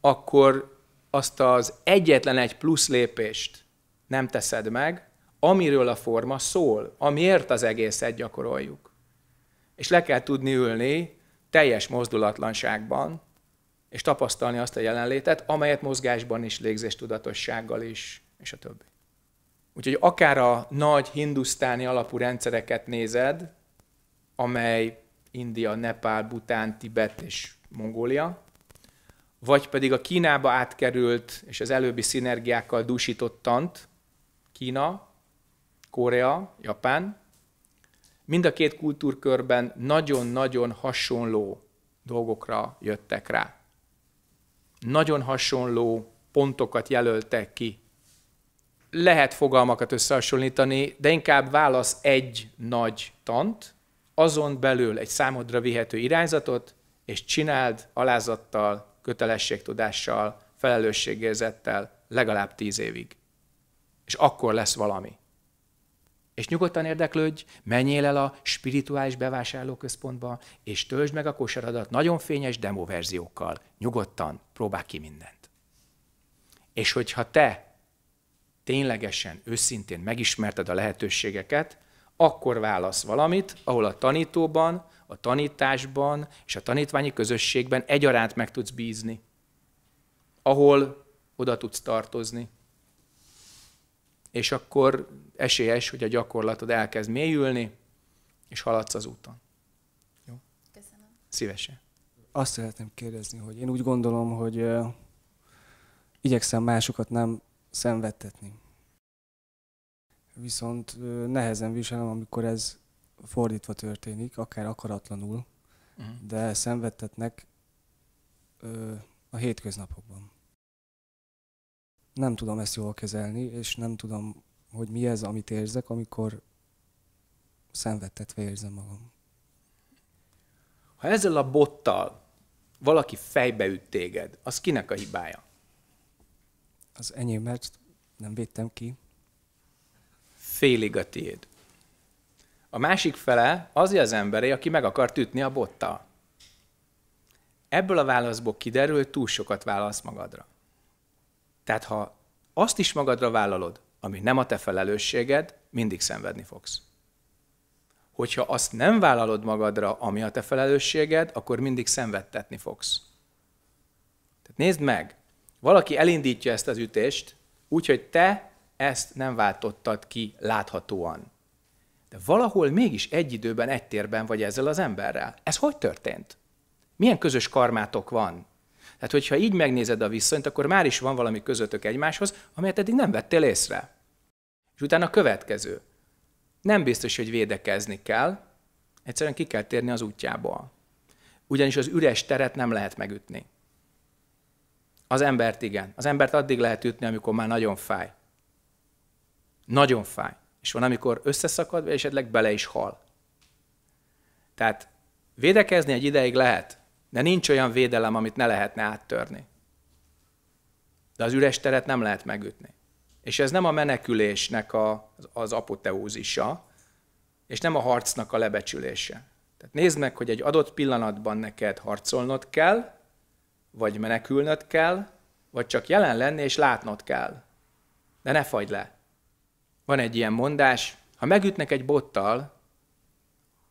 akkor azt az egyetlen egy plusz lépést nem teszed meg, amiről a forma szól, amiért az egészet gyakoroljuk. És le kell tudni ülni teljes mozdulatlanságban, és tapasztalni azt a jelenlétet, amelyet mozgásban is, légzés tudatossággal is, és a többi. Úgyhogy akár a nagy hindusztáni alapú rendszereket nézed, amely India, Nepál, Bután, Tibet és Mongólia, vagy pedig a Kínába átkerült és az előbbi szinergiákkal dúsított tant, Kína, Korea, Japán, mind a két kultúrkörben nagyon-nagyon hasonló dolgokra jöttek rá nagyon hasonló pontokat jelöltek ki. Lehet fogalmakat összehasonlítani, de inkább válasz egy nagy tant, azon belül egy számodra vihető irányzatot, és csináld alázattal, kötelességtudással, felelősségérzettel legalább tíz évig. És akkor lesz valami. És nyugodtan érdeklődj, menjél el a spirituális bevásárlóközpontba, és töltsd meg a kosaradat nagyon fényes demo verziókkal. Nyugodtan, próbálj ki mindent. És hogyha te ténylegesen, őszintén megismerted a lehetőségeket, akkor válasz valamit, ahol a tanítóban, a tanításban és a tanítványi közösségben egyaránt meg tudsz bízni. Ahol oda tudsz tartozni, és akkor esélyes, hogy a gyakorlatod elkezd mélyülni, és haladsz az úton. Jó? Köszönöm. Szívesen. Azt szeretném kérdezni, hogy én úgy gondolom, hogy uh, igyekszem másokat nem szenvedtetni. Viszont uh, nehezen viselem, amikor ez fordítva történik, akár akaratlanul, uh-huh. de szenvedtetnek uh, a hétköznapokban nem tudom ezt jól kezelni, és nem tudom, hogy mi ez, amit érzek, amikor szenvedtetve érzem magam. Ha ezzel a bottal valaki fejbe üt téged, az kinek a hibája? Az enyém, mert nem védtem ki. Félig a tiéd. A másik fele az az emberé, aki meg akart ütni a bottal. Ebből a válaszból kiderül, túl sokat válasz magadra. Tehát ha azt is magadra vállalod, ami nem a te felelősséged, mindig szenvedni fogsz. Hogyha azt nem vállalod magadra, ami a te felelősséged, akkor mindig szenvedtetni fogsz. Tehát nézd meg, valaki elindítja ezt az ütést, úgyhogy te ezt nem váltottad ki láthatóan. De valahol mégis egy időben, egy térben vagy ezzel az emberrel. Ez hogy történt? Milyen közös karmátok van? Tehát, hogyha így megnézed a viszonyt, akkor már is van valami közöttök egymáshoz, amelyet eddig nem vettél észre. És utána a következő. Nem biztos, hogy védekezni kell, egyszerűen ki kell térni az útjából. Ugyanis az üres teret nem lehet megütni. Az embert igen. Az embert addig lehet ütni, amikor már nagyon fáj. Nagyon fáj. És van, amikor összeszakad, vagy esetleg bele is hal. Tehát védekezni egy ideig lehet, de nincs olyan védelem, amit ne lehetne áttörni. De az üres teret nem lehet megütni. És ez nem a menekülésnek a, az apoteózisa, és nem a harcnak a lebecsülése. Tehát nézd meg, hogy egy adott pillanatban neked harcolnod kell, vagy menekülnöd kell, vagy csak jelen lenni és látnod kell. De ne fagy le. Van egy ilyen mondás, ha megütnek egy bottal,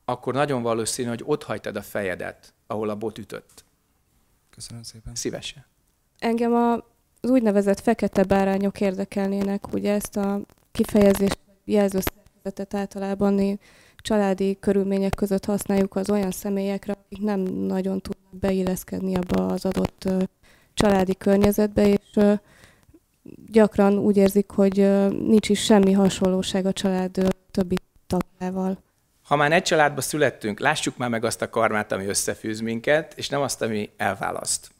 akkor nagyon valószínű, hogy ott hagytad a fejedet ahol a bot ütött. Köszönöm szépen. Szívesen. Engem a, az úgynevezett fekete bárányok érdekelnének, ugye ezt a kifejezést jelző szervezetet általában családi körülmények között használjuk az olyan személyekre, akik nem nagyon tudnak beilleszkedni abba az adott családi környezetbe, és gyakran úgy érzik, hogy nincs is semmi hasonlóság a család többi tagjával ha már egy családba születtünk, lássuk már meg azt a karmát, ami összefűz minket, és nem azt, ami elválaszt.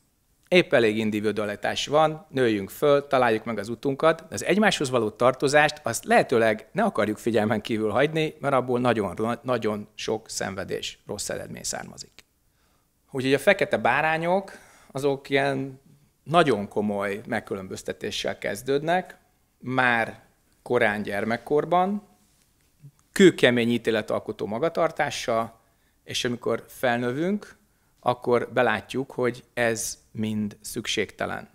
Épp elég individualitás van, nőjünk föl, találjuk meg az utunkat, de az egymáshoz való tartozást azt lehetőleg ne akarjuk figyelmen kívül hagyni, mert abból nagyon, nagyon sok szenvedés, rossz eredmény származik. Úgyhogy a fekete bárányok azok ilyen nagyon komoly megkülönböztetéssel kezdődnek, már korán gyermekkorban, kőkemény ítéletalkotó magatartással, és amikor felnövünk, akkor belátjuk, hogy ez mind szükségtelen.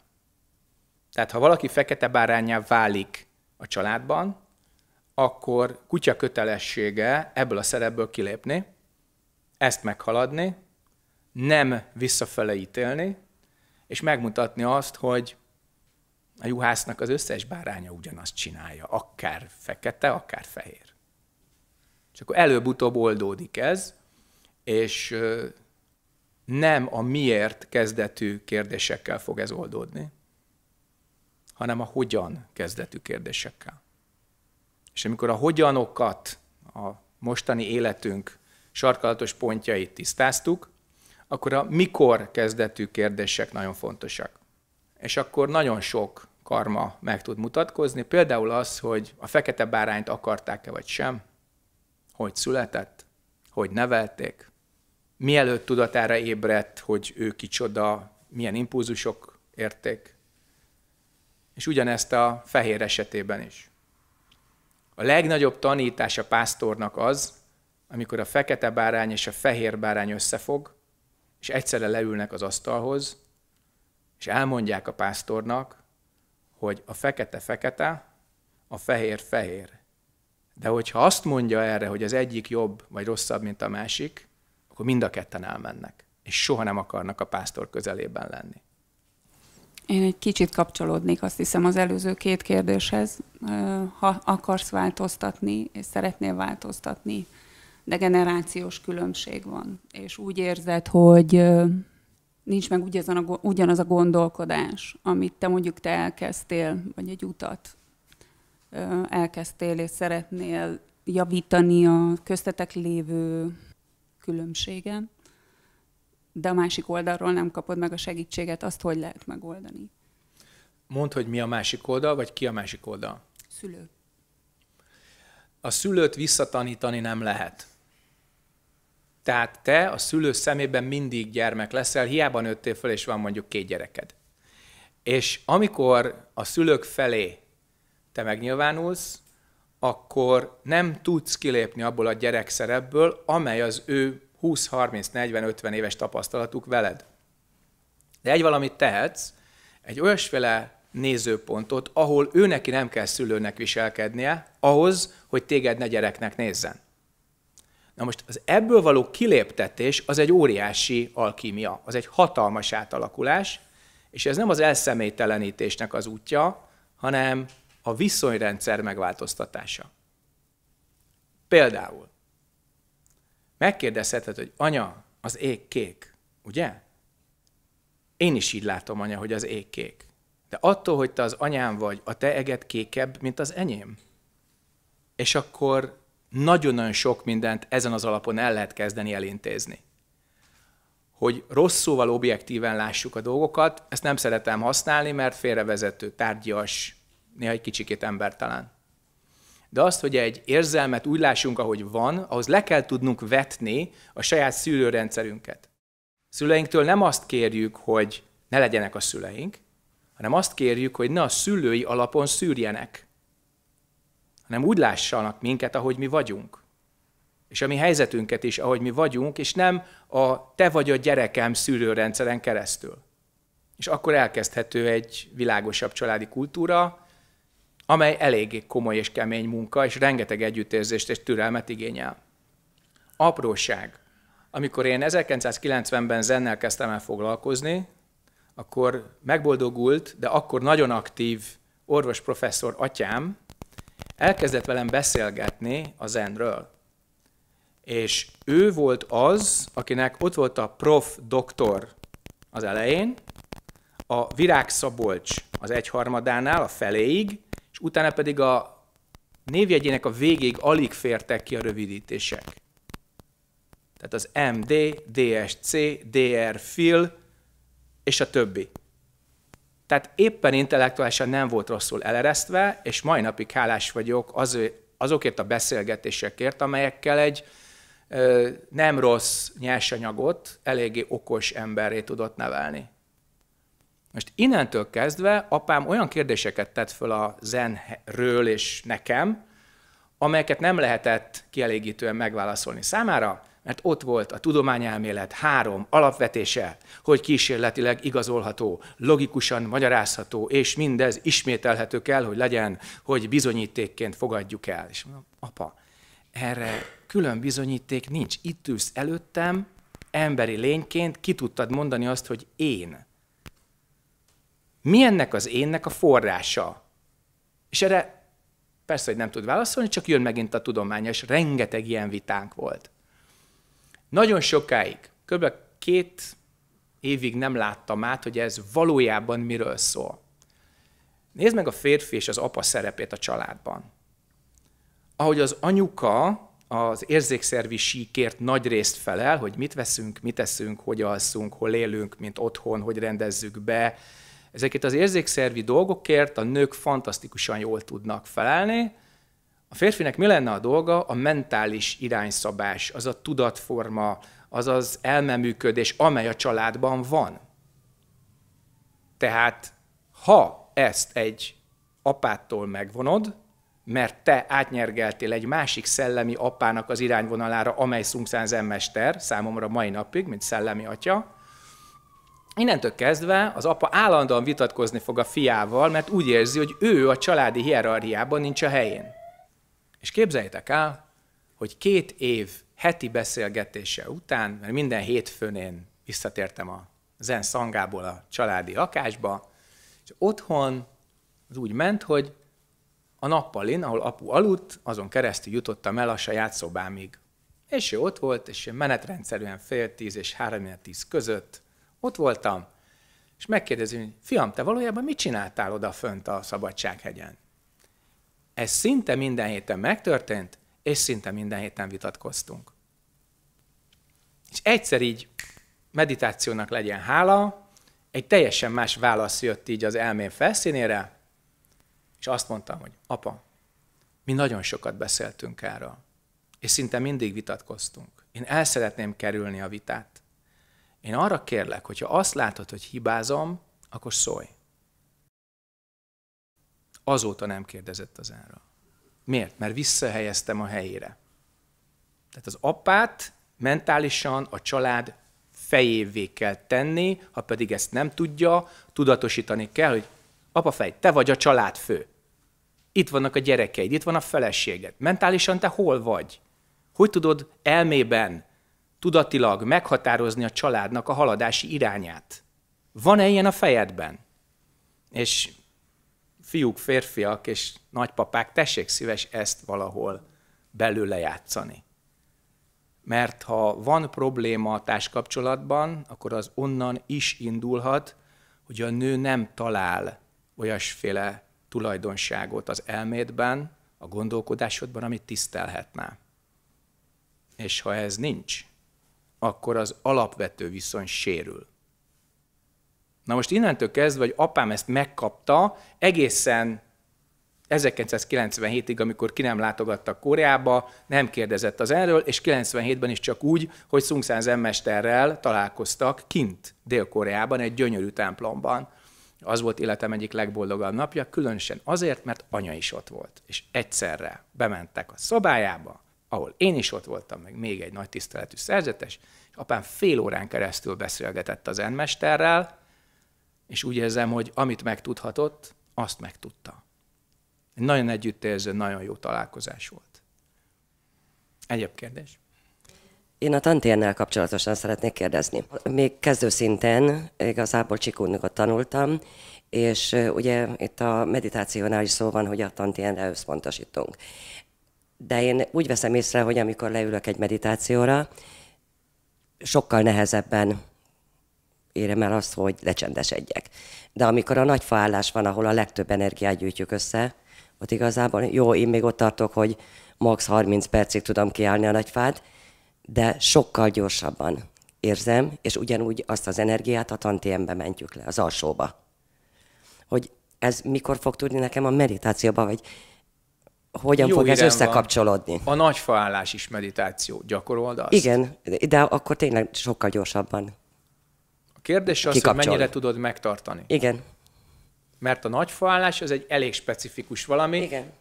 Tehát ha valaki fekete bárányá válik a családban, akkor kutya kötelessége ebből a szerepből kilépni, ezt meghaladni, nem visszafele ítélni, és megmutatni azt, hogy a juhásznak az összes báránya ugyanazt csinálja, akár fekete, akár fehér. És akkor előbb-utóbb oldódik ez, és nem a miért kezdetű kérdésekkel fog ez oldódni, hanem a hogyan kezdetű kérdésekkel. És amikor a hogyanokat, a mostani életünk sarkalatos pontjait tisztáztuk, akkor a mikor kezdetű kérdések nagyon fontosak. És akkor nagyon sok karma meg tud mutatkozni, például az, hogy a fekete bárányt akarták-e vagy sem, hogy született, hogy nevelték, mielőtt tudatára ébredt, hogy ő kicsoda, milyen impulzusok érték. És ugyanezt a fehér esetében is. A legnagyobb tanítás a pásztornak az, amikor a fekete bárány és a fehér bárány összefog, és egyszerre leülnek az asztalhoz, és elmondják a pásztornak, hogy a fekete fekete, a fehér fehér. De hogyha azt mondja erre, hogy az egyik jobb vagy rosszabb, mint a másik, akkor mind a ketten elmennek, és soha nem akarnak a pásztor közelében lenni. Én egy kicsit kapcsolódnék azt hiszem az előző két kérdéshez. Ha akarsz változtatni, és szeretnél változtatni, de generációs különbség van, és úgy érzed, hogy nincs meg ugyanaz a gondolkodás, amit te mondjuk te elkezdtél, vagy egy utat, elkezdtél és szeretnél javítani a köztetek lévő különbségen, de a másik oldalról nem kapod meg a segítséget, azt hogy lehet megoldani? Mondd, hogy mi a másik oldal, vagy ki a másik oldal? Szülő. A szülőt visszatanítani nem lehet. Tehát te a szülő szemében mindig gyermek leszel, hiába nőttél föl, és van mondjuk két gyereked. És amikor a szülők felé te megnyilvánulsz, akkor nem tudsz kilépni abból a gyerekszerepből, amely az ő 20-30-40-50 éves tapasztalatuk veled. De egy valamit tehetsz, egy olyasféle nézőpontot, ahol ő neki nem kell szülőnek viselkednie, ahhoz, hogy téged ne gyereknek nézzen. Na most az ebből való kiléptetés az egy óriási alkímia, az egy hatalmas átalakulás, és ez nem az elszemélytelenítésnek az útja, hanem a viszonyrendszer megváltoztatása. Például megkérdezheted, hogy anya, az ég kék, ugye? Én is így látom, anya, hogy az ég kék. De attól, hogy te az anyám vagy, a te eget kékebb, mint az enyém. És akkor nagyon-nagyon sok mindent ezen az alapon el lehet kezdeni elintézni. Hogy rosszóval objektíven lássuk a dolgokat, ezt nem szeretem használni, mert félrevezető, tárgyas, néha egy kicsikét embertelen. De azt, hogy egy érzelmet úgy lássunk, ahogy van, ahhoz le kell tudnunk vetni a saját szülőrendszerünket. Szüleinktől nem azt kérjük, hogy ne legyenek a szüleink, hanem azt kérjük, hogy ne a szülői alapon szűrjenek, hanem úgy lássanak minket, ahogy mi vagyunk. És a mi helyzetünket is, ahogy mi vagyunk, és nem a te vagy a gyerekem szűrőrendszeren keresztül. És akkor elkezdhető egy világosabb családi kultúra, amely eléggé komoly és kemény munka, és rengeteg együttérzést és türelmet igényel. Apróság. Amikor én 1990-ben zennel kezdtem el foglalkozni, akkor megboldogult, de akkor nagyon aktív orvosprofesszor atyám elkezdett velem beszélgetni a zenről. És ő volt az, akinek ott volt a prof doktor az elején, a Virág Szabolcs az egyharmadánál, a feléig, és utána pedig a névjegyének a végéig alig fértek ki a rövidítések. Tehát az MD, DSC, DR Phil, és a többi. Tehát éppen intellektuálisan nem volt rosszul eleresztve, és mai napig hálás vagyok az, azokért a beszélgetésekért, amelyekkel egy ö, nem rossz nyersanyagot eléggé okos emberré tudott nevelni. Most innentől kezdve apám olyan kérdéseket tett föl a zenről és nekem, amelyeket nem lehetett kielégítően megválaszolni számára, mert ott volt a tudományelmélet három alapvetése, hogy kísérletileg igazolható, logikusan magyarázható, és mindez ismételhető kell, hogy legyen, hogy bizonyítékként fogadjuk el. És mondom, apa, erre külön bizonyíték nincs. Itt ülsz előttem, emberi lényként ki tudtad mondani azt, hogy én mi ennek az énnek a forrása? És erre persze, hogy nem tud válaszolni, csak jön megint a tudományos, rengeteg ilyen vitánk volt. Nagyon sokáig, kb. két évig nem láttam át, hogy ez valójában miről szól. Nézd meg a férfi és az apa szerepét a családban. Ahogy az anyuka az érzékszervi síkért nagy részt felel, hogy mit veszünk, mit eszünk, hogy alszunk, hol élünk, mint otthon, hogy rendezzük be, Ezeket az érzékszervi dolgokért a nők fantasztikusan jól tudnak felelni. A férfinek mi lenne a dolga? A mentális irányszabás, az a tudatforma, az az elmeműködés, amely a családban van. Tehát ha ezt egy apától megvonod, mert te átnyergeltél egy másik szellemi apának az irányvonalára, amely Szungszán Zenmester, számomra mai napig, mint szellemi atya, Innentől kezdve az apa állandóan vitatkozni fog a fiával, mert úgy érzi, hogy ő a családi hierarchiában nincs a helyén. És képzeljétek el, hogy két év heti beszélgetése után, mert minden hétfőn én visszatértem a zen szangából a családi lakásba, és otthon az úgy ment, hogy a nappalin, ahol apu aludt, azon keresztül jutottam el a saját szobámig. És ő ott volt, és menetrendszerűen fél tíz és három tíz között ott voltam. És megkérdezi, hogy fiam, te valójában mit csináltál oda fönt a Szabadsághegyen? Ez szinte minden héten megtörtént, és szinte minden héten vitatkoztunk. És egyszer így meditációnak legyen hála, egy teljesen más válasz jött így az elmém felszínére, és azt mondtam, hogy apa, mi nagyon sokat beszéltünk erről, és szinte mindig vitatkoztunk. Én el szeretném kerülni a vitát. Én arra kérlek, hogyha azt látod, hogy hibázom, akkor szólj. Azóta nem kérdezett az ára. Miért? Mert visszahelyeztem a helyére. Tehát az apát mentálisan a család fejévé kell tenni, ha pedig ezt nem tudja, tudatosítani kell, hogy apa fej, te vagy a család fő. Itt vannak a gyerekeid, itt van a feleséged. Mentálisan te hol vagy? Hogy tudod elmében tudatilag meghatározni a családnak a haladási irányát. Van-e ilyen a fejedben? És fiúk, férfiak és nagypapák, tessék szíves ezt valahol belőle játszani. Mert ha van probléma a társkapcsolatban, akkor az onnan is indulhat, hogy a nő nem talál olyasféle tulajdonságot az elmédben, a gondolkodásodban, amit tisztelhetne. És ha ez nincs, akkor az alapvető viszony sérül. Na most innentől kezdve, hogy apám ezt megkapta, egészen 1997-ig, amikor ki nem látogattak Koreába, nem kérdezett az erről, és 97-ben is csak úgy, hogy Sungsan zenmesterrel találkoztak kint Dél-Koreában, egy gyönyörű templomban. Az volt életem egyik legboldogabb napja, különösen azért, mert anya is ott volt. És egyszerre bementek a szobájába, ahol én is ott voltam, meg még egy nagy tiszteletű szerzetes, és apám fél órán keresztül beszélgetett az enmesterrel, és úgy érzem, hogy amit megtudhatott, azt megtudta. Egy nagyon együttérző, nagyon jó találkozás volt. Egyéb kérdés? Én a tantérnel kapcsolatosan szeretnék kérdezni. Még kezdőszinten igazából csikónikot tanultam, és ugye itt a meditációnál is szó van, hogy a tantérnre összpontosítunk de én úgy veszem észre, hogy amikor leülök egy meditációra, sokkal nehezebben érem el azt, hogy lecsendesedjek. De amikor a nagy faállás van, ahol a legtöbb energiát gyűjtjük össze, ott igazából jó, én még ott tartok, hogy max. 30 percig tudom kiállni a nagyfát, de sokkal gyorsabban érzem, és ugyanúgy azt az energiát a tantiembe mentjük le, az alsóba. Hogy ez mikor fog tudni nekem a meditációba, vagy hogyan Jó fog ez összekapcsolódni. Van. A nagyfaállás is meditáció. Gyakorolod azt? Igen, de akkor tényleg sokkal gyorsabban. A kérdés az, hogy mennyire tudod megtartani. Igen. Mert a nagyfaállás az egy elég specifikus valami. Igen.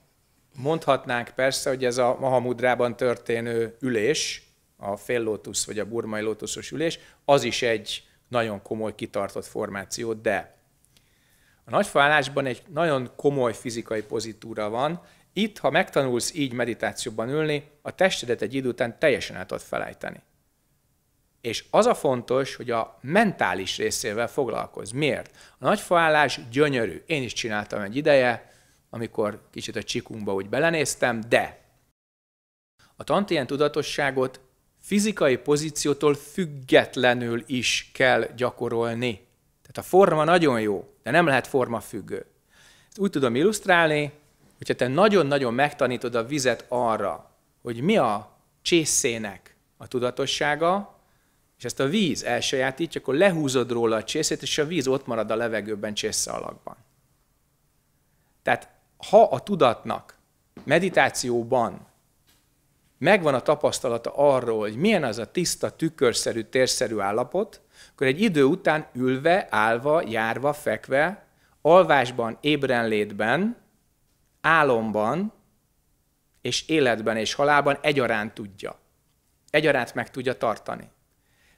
Mondhatnánk persze, hogy ez a Mahamudrában történő ülés, a fél lótusz vagy a burmai lótuszos ülés, az is egy nagyon komoly kitartott formáció, de a nagyfaállásban egy nagyon komoly fizikai pozitúra van, itt, ha megtanulsz így meditációban ülni, a testedet egy idő után teljesen el tudod felejteni. És az a fontos, hogy a mentális részével foglalkozz. Miért? A nagyfaállás gyönyörű. Én is csináltam egy ideje, amikor kicsit a csikunkba úgy belenéztem, de a tantien tudatosságot fizikai pozíciótól függetlenül is kell gyakorolni. Tehát a forma nagyon jó, de nem lehet forma függő. Ezt úgy tudom illusztrálni, hogyha te nagyon-nagyon megtanítod a vizet arra, hogy mi a csészének a tudatossága, és ezt a víz elsajátítja, akkor lehúzod róla a csészét, és a víz ott marad a levegőben csésze alakban. Tehát ha a tudatnak meditációban megvan a tapasztalata arról, hogy milyen az a tiszta, tükörszerű, térszerű állapot, akkor egy idő után ülve, állva, járva, fekve, alvásban, ébrenlétben álomban és életben és halálban egyaránt tudja. Egyaránt meg tudja tartani.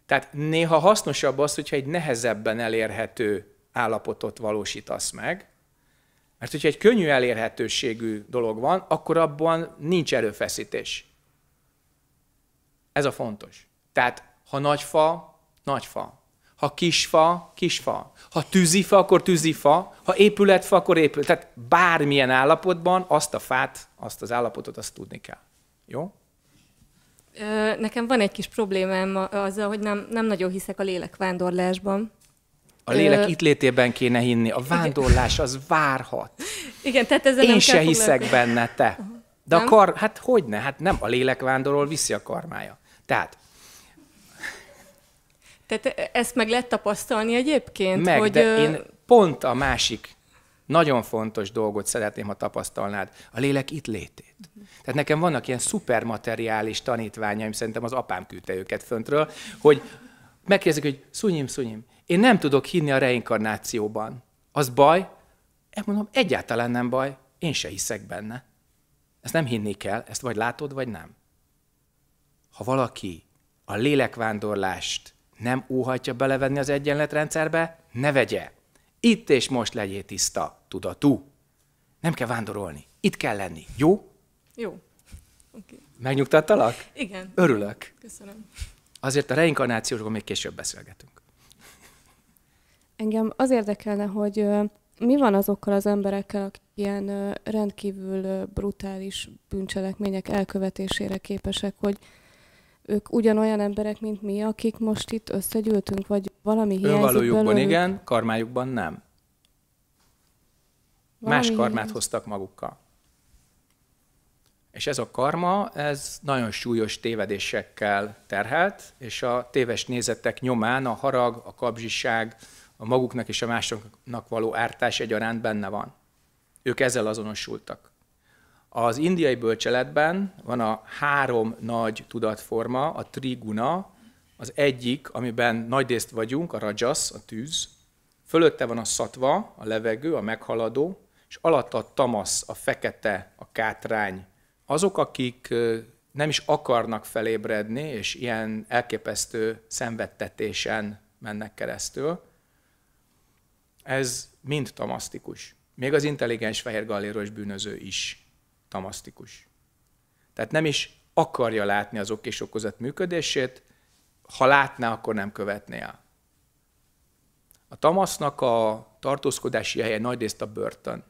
Tehát néha hasznosabb az, hogyha egy nehezebben elérhető állapotot valósítasz meg, mert hogyha egy könnyű elérhetőségű dolog van, akkor abban nincs erőfeszítés. Ez a fontos. Tehát, ha nagy fa, nagy fa. Ha kisfa, kisfa. Ha tűzifa, akkor tűzifa. Ha épületfa, akkor épület. Tehát bármilyen állapotban azt a fát, azt az állapotot, azt tudni kell. Jó? Nekem van egy kis problémám azzal, hogy nem, nem nagyon hiszek a lélek vándorlásban. A lélek Ö... itt létében kéne hinni. A vándorlás az várhat. Igen, tehát ezzel Én nem se hiszek benne, te. De nem? a kar, hát hogy ne? Hát nem, a lélek vándorol viszi a karmája. Tehát tehát e- ezt meg lehet tapasztalni egyébként? Meg, hogy, de ö... én pont a másik nagyon fontos dolgot szeretném, ha tapasztalnád, a lélek itt létét. Uh-huh. Tehát nekem vannak ilyen szupermateriális tanítványaim, szerintem az apám küldte őket föntről, hogy megkérdezik, hogy szunyim, szunyim, én nem tudok hinni a reinkarnációban. Az baj? Én mondom, egyáltalán nem baj, én se hiszek benne. Ezt nem hinni kell, ezt vagy látod, vagy nem. Ha valaki a lélekvándorlást nem óhatja belevenni az egyenletrendszerbe, ne vegye. Itt és most legyél tiszta, tudatú. Nem kell vándorolni. Itt kell lenni. Jó? Jó. Okay. Megnyugtattalak? Igen. Örülök. Köszönöm. Azért a reinkarnációról még később beszélgetünk. Engem az érdekelne, hogy mi van azokkal az emberekkel, akik ilyen rendkívül brutális bűncselekmények elkövetésére képesek, hogy ők ugyanolyan emberek, mint mi, akik most itt összegyűltünk, vagy valami hiányzik Önvalójukban belőlük. igen, karmájukban nem. Valami Más karmát hiányzik. hoztak magukkal. És ez a karma, ez nagyon súlyos tévedésekkel terhelt, és a téves nézetek nyomán a harag, a kapzsiság, a maguknak és a másoknak való ártás egyaránt benne van. Ők ezzel azonosultak. Az indiai bölcseletben van a három nagy tudatforma, a triguna, az egyik, amiben nagyrészt vagyunk, a rajas, a tűz, fölötte van a szatva, a levegő, a meghaladó, és alatta a tamasz, a fekete, a kátrány. Azok, akik nem is akarnak felébredni, és ilyen elképesztő szenvedtetésen mennek keresztül, ez mind tamasztikus. Még az intelligens fehér galléros bűnöző is tamasztikus. Tehát nem is akarja látni az ok és okozat működését, ha látná, akkor nem követné el. A tamasznak a tartózkodási helye nagyrészt a börtön.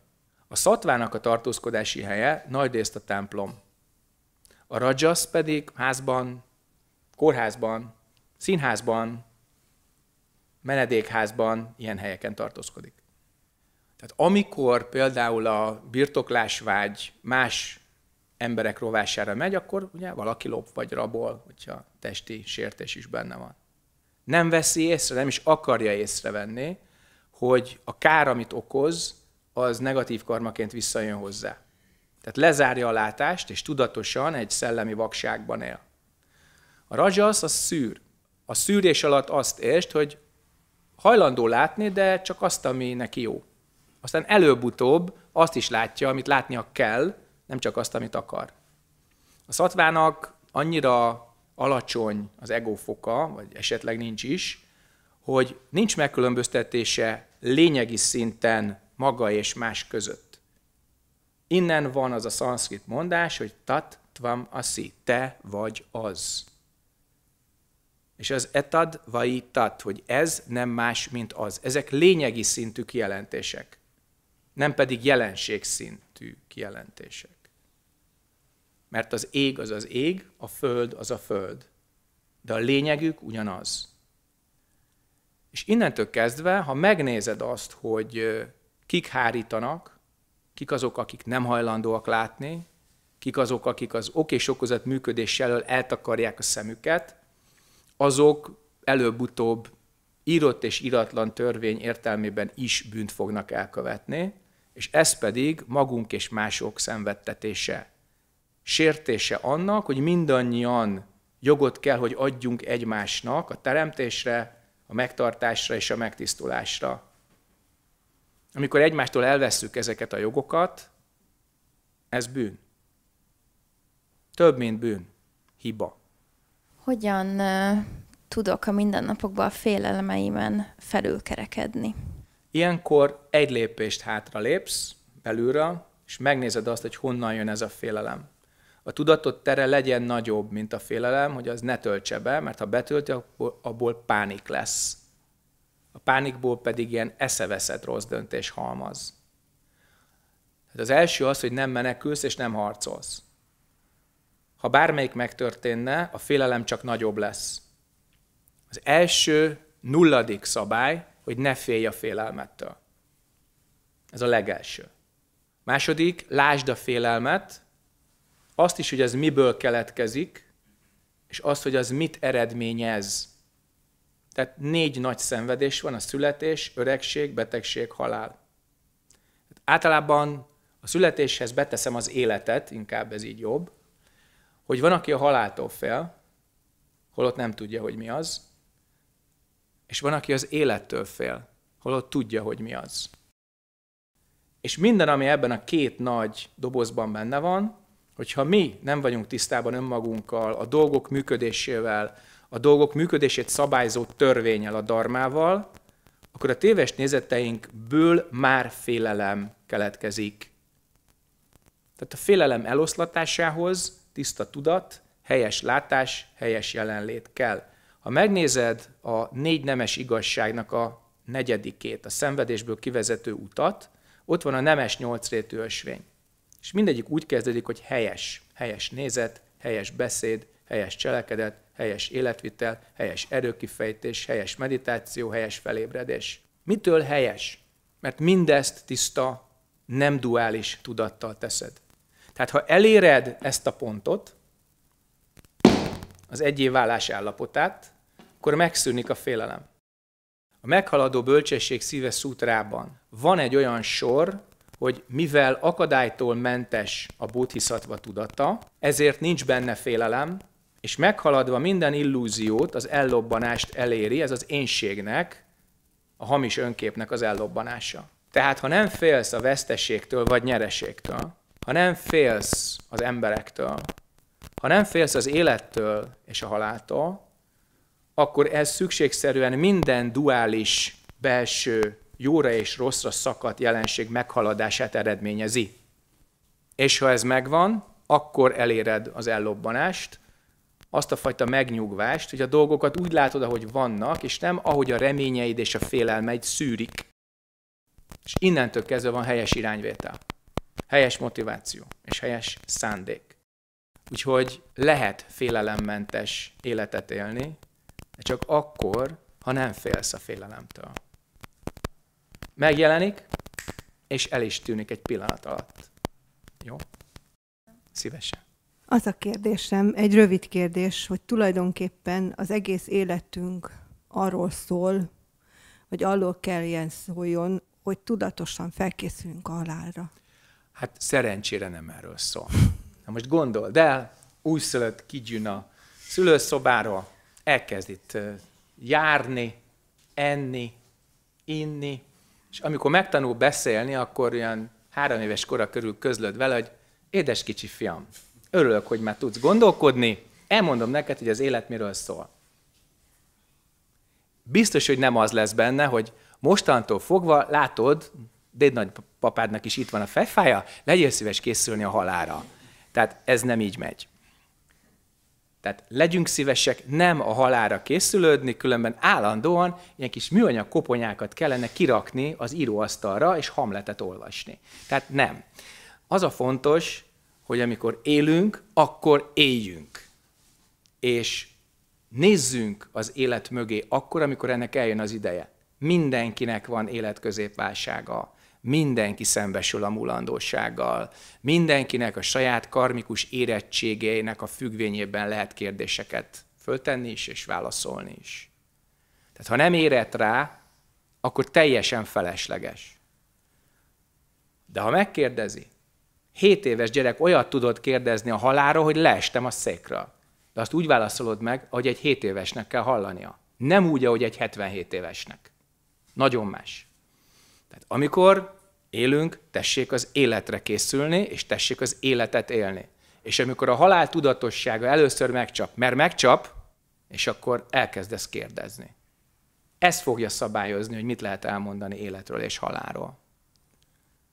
A szatvának a tartózkodási helye nagyrészt a templom. A rajasz pedig házban, kórházban, színházban, menedékházban, ilyen helyeken tartózkodik. Tehát amikor például a birtoklásvágy más emberek rovására megy, akkor ugye valaki lop vagy rabol, hogyha testi sértés is benne van. Nem veszi észre, nem is akarja észrevenni, hogy a kár, amit okoz, az negatív karmaként visszajön hozzá. Tehát lezárja a látást, és tudatosan egy szellemi vakságban él. A rajzsasz, a szűr. A szűrés alatt azt ért, hogy hajlandó látni, de csak azt, ami neki jó aztán előbb-utóbb azt is látja, amit látnia kell, nem csak azt, amit akar. A szatvának annyira alacsony az egófoka, vagy esetleg nincs is, hogy nincs megkülönböztetése lényegi szinten maga és más között. Innen van az a szanszkrit mondás, hogy tat tvam asi te vagy az. És az etad vai tat, hogy ez nem más, mint az. Ezek lényegi szintű kijelentések nem pedig jelenségszintű kijelentések. Mert az ég az az ég, a föld az a föld, de a lényegük ugyanaz. És innentől kezdve, ha megnézed azt, hogy kik hárítanak, kik azok, akik nem hajlandóak látni, kik azok, akik az ok és okozat működés elől eltakarják a szemüket, azok előbb-utóbb írott és iratlan törvény értelmében is bűnt fognak elkövetni, és ez pedig magunk és mások szenvedtetése. Sértése annak, hogy mindannyian jogot kell, hogy adjunk egymásnak a teremtésre, a megtartásra és a megtisztulásra. Amikor egymástól elvesszük ezeket a jogokat, ez bűn. Több, mint bűn. Hiba. Hogyan uh, tudok a mindennapokban a félelmeimen felülkerekedni? Ilyenkor egy lépést hátra lépsz belülről, és megnézed azt, hogy honnan jön ez a félelem. A tudatot tere legyen nagyobb, mint a félelem, hogy az ne töltse be, mert ha betölti, abból pánik lesz. A pánikból pedig ilyen eszeveszett rossz döntés halmaz. Tehát az első az, hogy nem menekülsz és nem harcolsz. Ha bármelyik megtörténne, a félelem csak nagyobb lesz. Az első nulladik szabály, hogy ne félj a félelmettől. Ez a legelső. Második, lásd a félelmet, azt is, hogy ez miből keletkezik, és azt, hogy az mit eredményez. Tehát négy nagy szenvedés van, a születés, öregség, betegség, halál. Általában a születéshez beteszem az életet, inkább ez így jobb, hogy van, aki a haláltól fél, holott nem tudja, hogy mi az, és van, aki az élettől fél, holott tudja, hogy mi az. És minden, ami ebben a két nagy dobozban benne van, hogyha mi nem vagyunk tisztában önmagunkkal, a dolgok működésével, a dolgok működését szabályzó törvényel, a darmával, akkor a téves nézeteinkből már félelem keletkezik. Tehát a félelem eloszlatásához tiszta tudat, helyes látás, helyes jelenlét kell. Ha megnézed a négy nemes igazságnak a negyedikét, a szenvedésből kivezető utat, ott van a nemes nyolcrétű ösvény. És mindegyik úgy kezdődik, hogy helyes. Helyes nézet, helyes beszéd, helyes cselekedet, helyes életvitel, helyes erőkifejtés, helyes meditáció, helyes felébredés. Mitől helyes? Mert mindezt tiszta, nem duális tudattal teszed. Tehát ha eléred ezt a pontot, az egyé válás állapotát, akkor megszűnik a félelem. A meghaladó bölcsesség szíve szútrában van egy olyan sor, hogy mivel akadálytól mentes a bodhisattva tudata, ezért nincs benne félelem, és meghaladva minden illúziót, az ellobbanást eléri, ez az énségnek, a hamis önképnek az ellobbanása. Tehát, ha nem félsz a veszteségtől vagy nyereségtől, ha nem félsz az emberektől, ha nem félsz az élettől és a haláltól, akkor ez szükségszerűen minden duális belső jóra és rosszra szakadt jelenség meghaladását eredményezi. És ha ez megvan, akkor eléred az ellobbanást, azt a fajta megnyugvást, hogy a dolgokat úgy látod, ahogy vannak, és nem ahogy a reményeid és a félelmeid szűrik. És innentől kezdve van helyes irányvétel, helyes motiváció és helyes szándék. Úgyhogy lehet félelemmentes életet élni, de csak akkor, ha nem félsz a félelemtől. Megjelenik, és el is tűnik egy pillanat alatt. Jó? Szívesen. Az a kérdésem, egy rövid kérdés, hogy tulajdonképpen az egész életünk arról szól, hogy arról kell ilyen szóljon, hogy tudatosan felkészülünk a halálra. Hát szerencsére nem erről szól. [LAUGHS] Na most gondold el, újszülött kigyűn a szülőszobáról, elkezd itt járni, enni, inni, és amikor megtanul beszélni, akkor olyan három éves kora körül közlöd vele, hogy édes kicsi fiam, örülök, hogy már tudsz gondolkodni, elmondom neked, hogy az élet miről szól. Biztos, hogy nem az lesz benne, hogy mostantól fogva látod, papádnak is itt van a fejfája, legyél szíves készülni a halára. Tehát ez nem így megy. Tehát legyünk szívesek nem a halára készülődni, különben állandóan ilyen kis műanyag koponyákat kellene kirakni az íróasztalra, és hamletet olvasni. Tehát nem. Az a fontos, hogy amikor élünk, akkor éljünk. És nézzünk az élet mögé akkor, amikor ennek eljön az ideje. Mindenkinek van életközépválsága mindenki szembesül a mulandósággal. Mindenkinek a saját karmikus érettségeinek a függvényében lehet kérdéseket föltenni is, és válaszolni is. Tehát ha nem érett rá, akkor teljesen felesleges. De ha megkérdezi, hét éves gyerek olyat tudod kérdezni a halára, hogy leestem a székra. De azt úgy válaszolod meg, hogy egy 7 évesnek kell hallania. Nem úgy, ahogy egy 77 évesnek. Nagyon más. Tehát amikor élünk, tessék az életre készülni, és tessék az életet élni. És amikor a halál tudatossága először megcsap, mert megcsap, és akkor elkezdesz kérdezni. Ez fogja szabályozni, hogy mit lehet elmondani életről és halálról.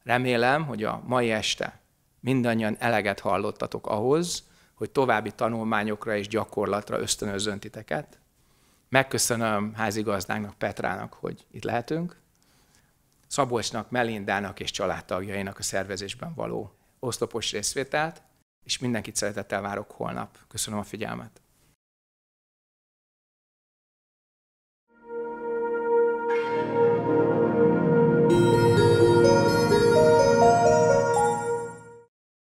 Remélem, hogy a mai este mindannyian eleget hallottatok ahhoz, hogy további tanulmányokra és gyakorlatra ösztönözön titeket. Megköszönöm házigazdánknak, Petrának, hogy itt lehetünk. Szabolcsnak, Melindának és családtagjainak a szervezésben való oszlopos részvételt, és mindenkit szeretettel várok holnap. Köszönöm a figyelmet!